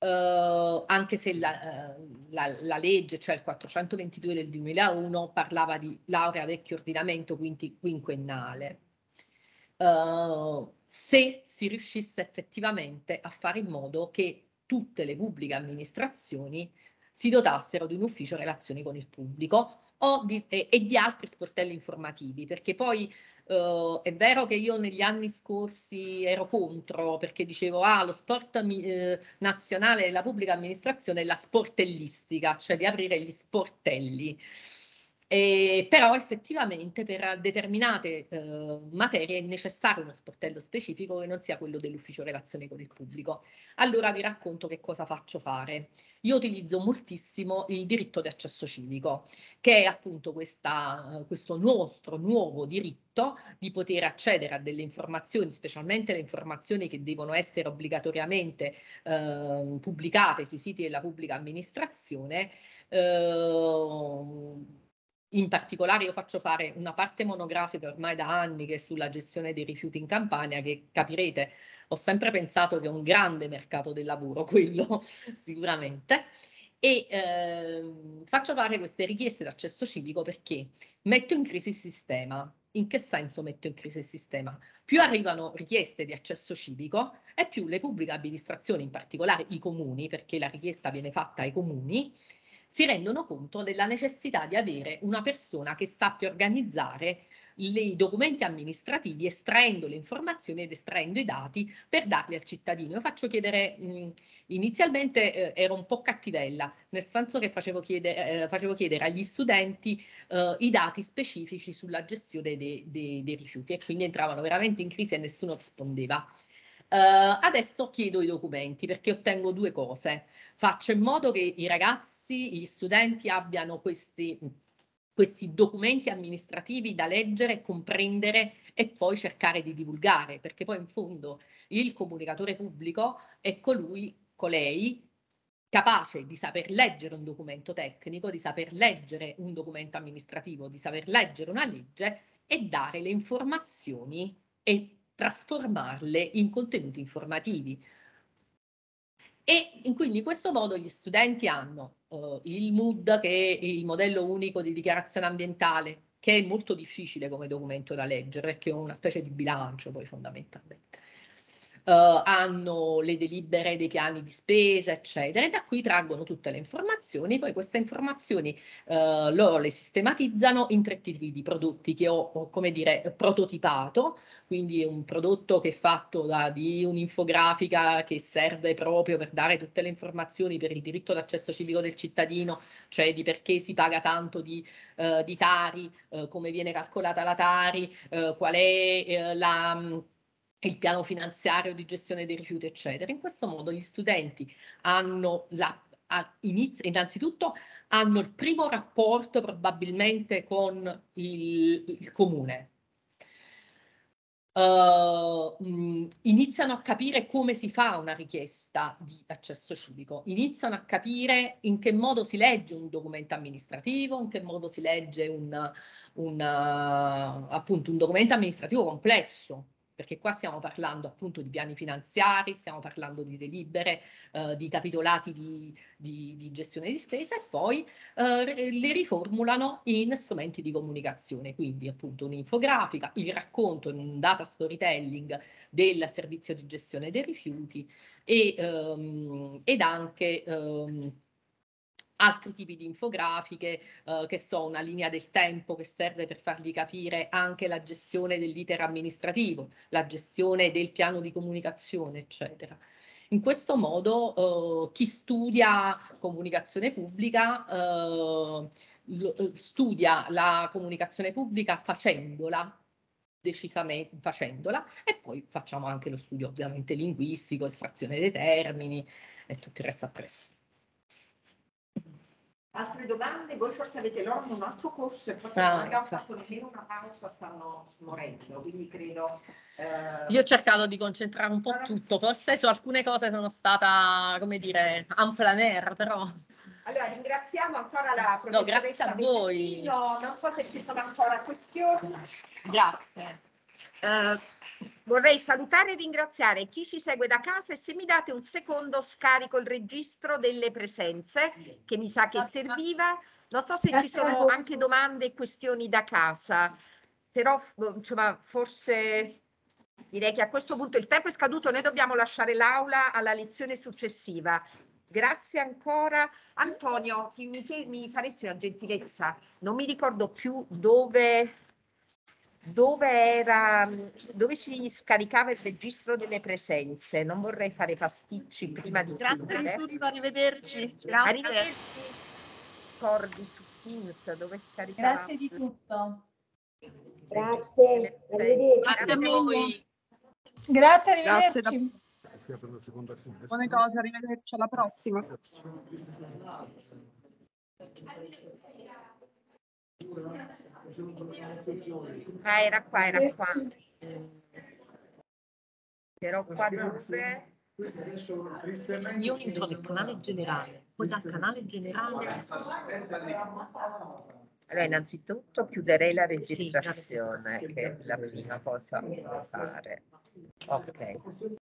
S2: eh, anche se la, eh, la, la, legge, cioè il 422 del 2001, parlava di laurea vecchio ordinamento, quindi quinquennale. Eh, se si riuscisse effettivamente a fare in modo che tutte le pubbliche amministrazioni si dotassero di un ufficio relazioni con il pubblico di, e, e, di altri sportelli informativi, perché poi eh, è vero che io negli anni scorsi ero contro, perché dicevo, ah, lo sport eh, nazionale della pubblica amministrazione è la sportellistica, cioè di aprire gli sportelli. Eh, però effettivamente per determinate eh, materie è necessario uno sportello specifico che non sia quello dell'ufficio relazione con il pubblico. Allora vi racconto che cosa faccio fare. Io utilizzo moltissimo il diritto di accesso civico, che è appunto questa, questo nostro nuovo diritto di poter accedere a delle informazioni, specialmente le informazioni che devono essere obbligatoriamente eh, pubblicate sui siti della pubblica amministrazione eh, in particolare io faccio fare una parte monografica ormai da anni che è sulla gestione dei rifiuti in Campania che capirete ho sempre pensato che è un grande mercato del lavoro quello sicuramente e eh, faccio fare queste richieste d'accesso civico perché metto in crisi il sistema. In che senso metto in crisi il sistema? Più arrivano richieste di accesso civico e più le pubbliche amministrazioni, in particolare i comuni, perché la richiesta viene fatta ai comuni, si rendono conto della necessità di avere una persona che sappia organizzare i documenti amministrativi estraendo le informazioni ed estraendo i dati per darli al cittadino. Io faccio chiedere, mh, mm, inizialmente eh, ero un po' cattivella, nel senso che facevo chiedere, eh, facevo chiedere agli studenti eh, i dati specifici sulla gestione dei, dei, dei rifiuti e quindi entravano veramente in crisi e nessuno rispondeva. Uh, adesso chiedo i documenti perché ottengo due cose. Faccio in modo che i ragazzi, gli studenti abbiano questi, questi documenti amministrativi da leggere, comprendere e poi cercare di divulgare, perché poi in fondo il comunicatore pubblico è colui, colei, capace di saper leggere un documento tecnico, di saper leggere un documento amministrativo, di saper leggere una legge e dare le informazioni e trasformarle in contenuti informativi. E in, quindi in questo modo gli studenti hanno uh, il MUD, che è il modello unico di dichiarazione ambientale, che è molto difficile come documento da leggere, perché è una specie di bilancio poi fondamentalmente. Uh, hanno le delibere dei piani di spesa, eccetera, e da qui traggono tutte le informazioni, poi queste informazioni uh, loro le sistematizzano in tre tipi di prodotti che ho, come dire, prototipato, quindi un prodotto che è fatto da, di un'infografica che serve proprio per dare tutte le informazioni per il diritto d'accesso civico del cittadino, cioè di perché si paga tanto di, uh, di Tari, come viene calcolata la Tari, qual è la mm, il piano finanziario di gestione dei rifiuti, eccetera. In questo modo gli studenti hanno la, a, inizio, innanzitutto hanno il primo rapporto probabilmente con il, il comune. Uh, eh, mh, mm, iniziano a capire come si fa una richiesta di accesso civico, iniziano a capire in che modo si legge un documento amministrativo, in che modo si legge un, un, uh, appunto, un documento amministrativo complesso, perché qua stiamo parlando appunto di piani finanziari, stiamo parlando di delibere, eh, di capitolati di, di, di, gestione di spesa e poi eh, le riformulano in strumenti di comunicazione, quindi appunto un'infografica, il racconto in un data storytelling del servizio di gestione dei rifiuti e, ehm, ed anche... Ehm, altri tipi di infografiche, eh, che so, una linea del tempo che serve per fargli capire anche la gestione dell'iter amministrativo, la gestione del piano di comunicazione, eccetera. In questo modo eh, chi studia comunicazione pubblica eh, eh studia la comunicazione pubblica facendola, decisamente facendola, e poi facciamo anche lo studio ovviamente linguistico, estrazione dei termini e tutto il resto appresso.
S1: Altre domande? Voi forse avete loro un altro corso e poi ah, abbiamo fatto nemmeno una pausa, stanno morendo, quindi credo... Eh... Io ho
S2: cercato di concentrare un po' allora... Ah. tutto, forse su alcune cose sono stata, come dire, en plein air, però...
S1: Allora, ringraziamo ancora la professoressa no, grazie a voi. Io non so se ci sono ancora questioni. Grazie. Uh, Vorrei salutare e ringraziare chi ci segue da casa e se mi date un secondo scarico il registro delle presenze che mi sa che serviva. Non so se ci sono anche domande e questioni da casa, però insomma, forse direi che a questo punto il tempo è scaduto, noi dobbiamo lasciare l'aula alla lezione successiva. Grazie ancora. Antonio, ti, mi, mi faresti una gentilezza? Non mi ricordo più dove dove, era, dove si scaricava il registro delle presenze. Non vorrei fare pasticci prima di Grazie finire. Grazie di tutto, arrivederci. Grazie. Arrivederci. Ricordi su Teams dove scaricavamo. Grazie di tutto. Grazie.
S4: Grazie, a voi.
S1: Grazie, arrivederci. Grazie da... Buone cose, arrivederci alla prossima. Ah, era qua, era qua. Però qua dove... Io entro nel canale generale, poi dal canale generale... Allora, innanzitutto chiuderei la registrazione, sì, che è la prima cosa da fare. Ok.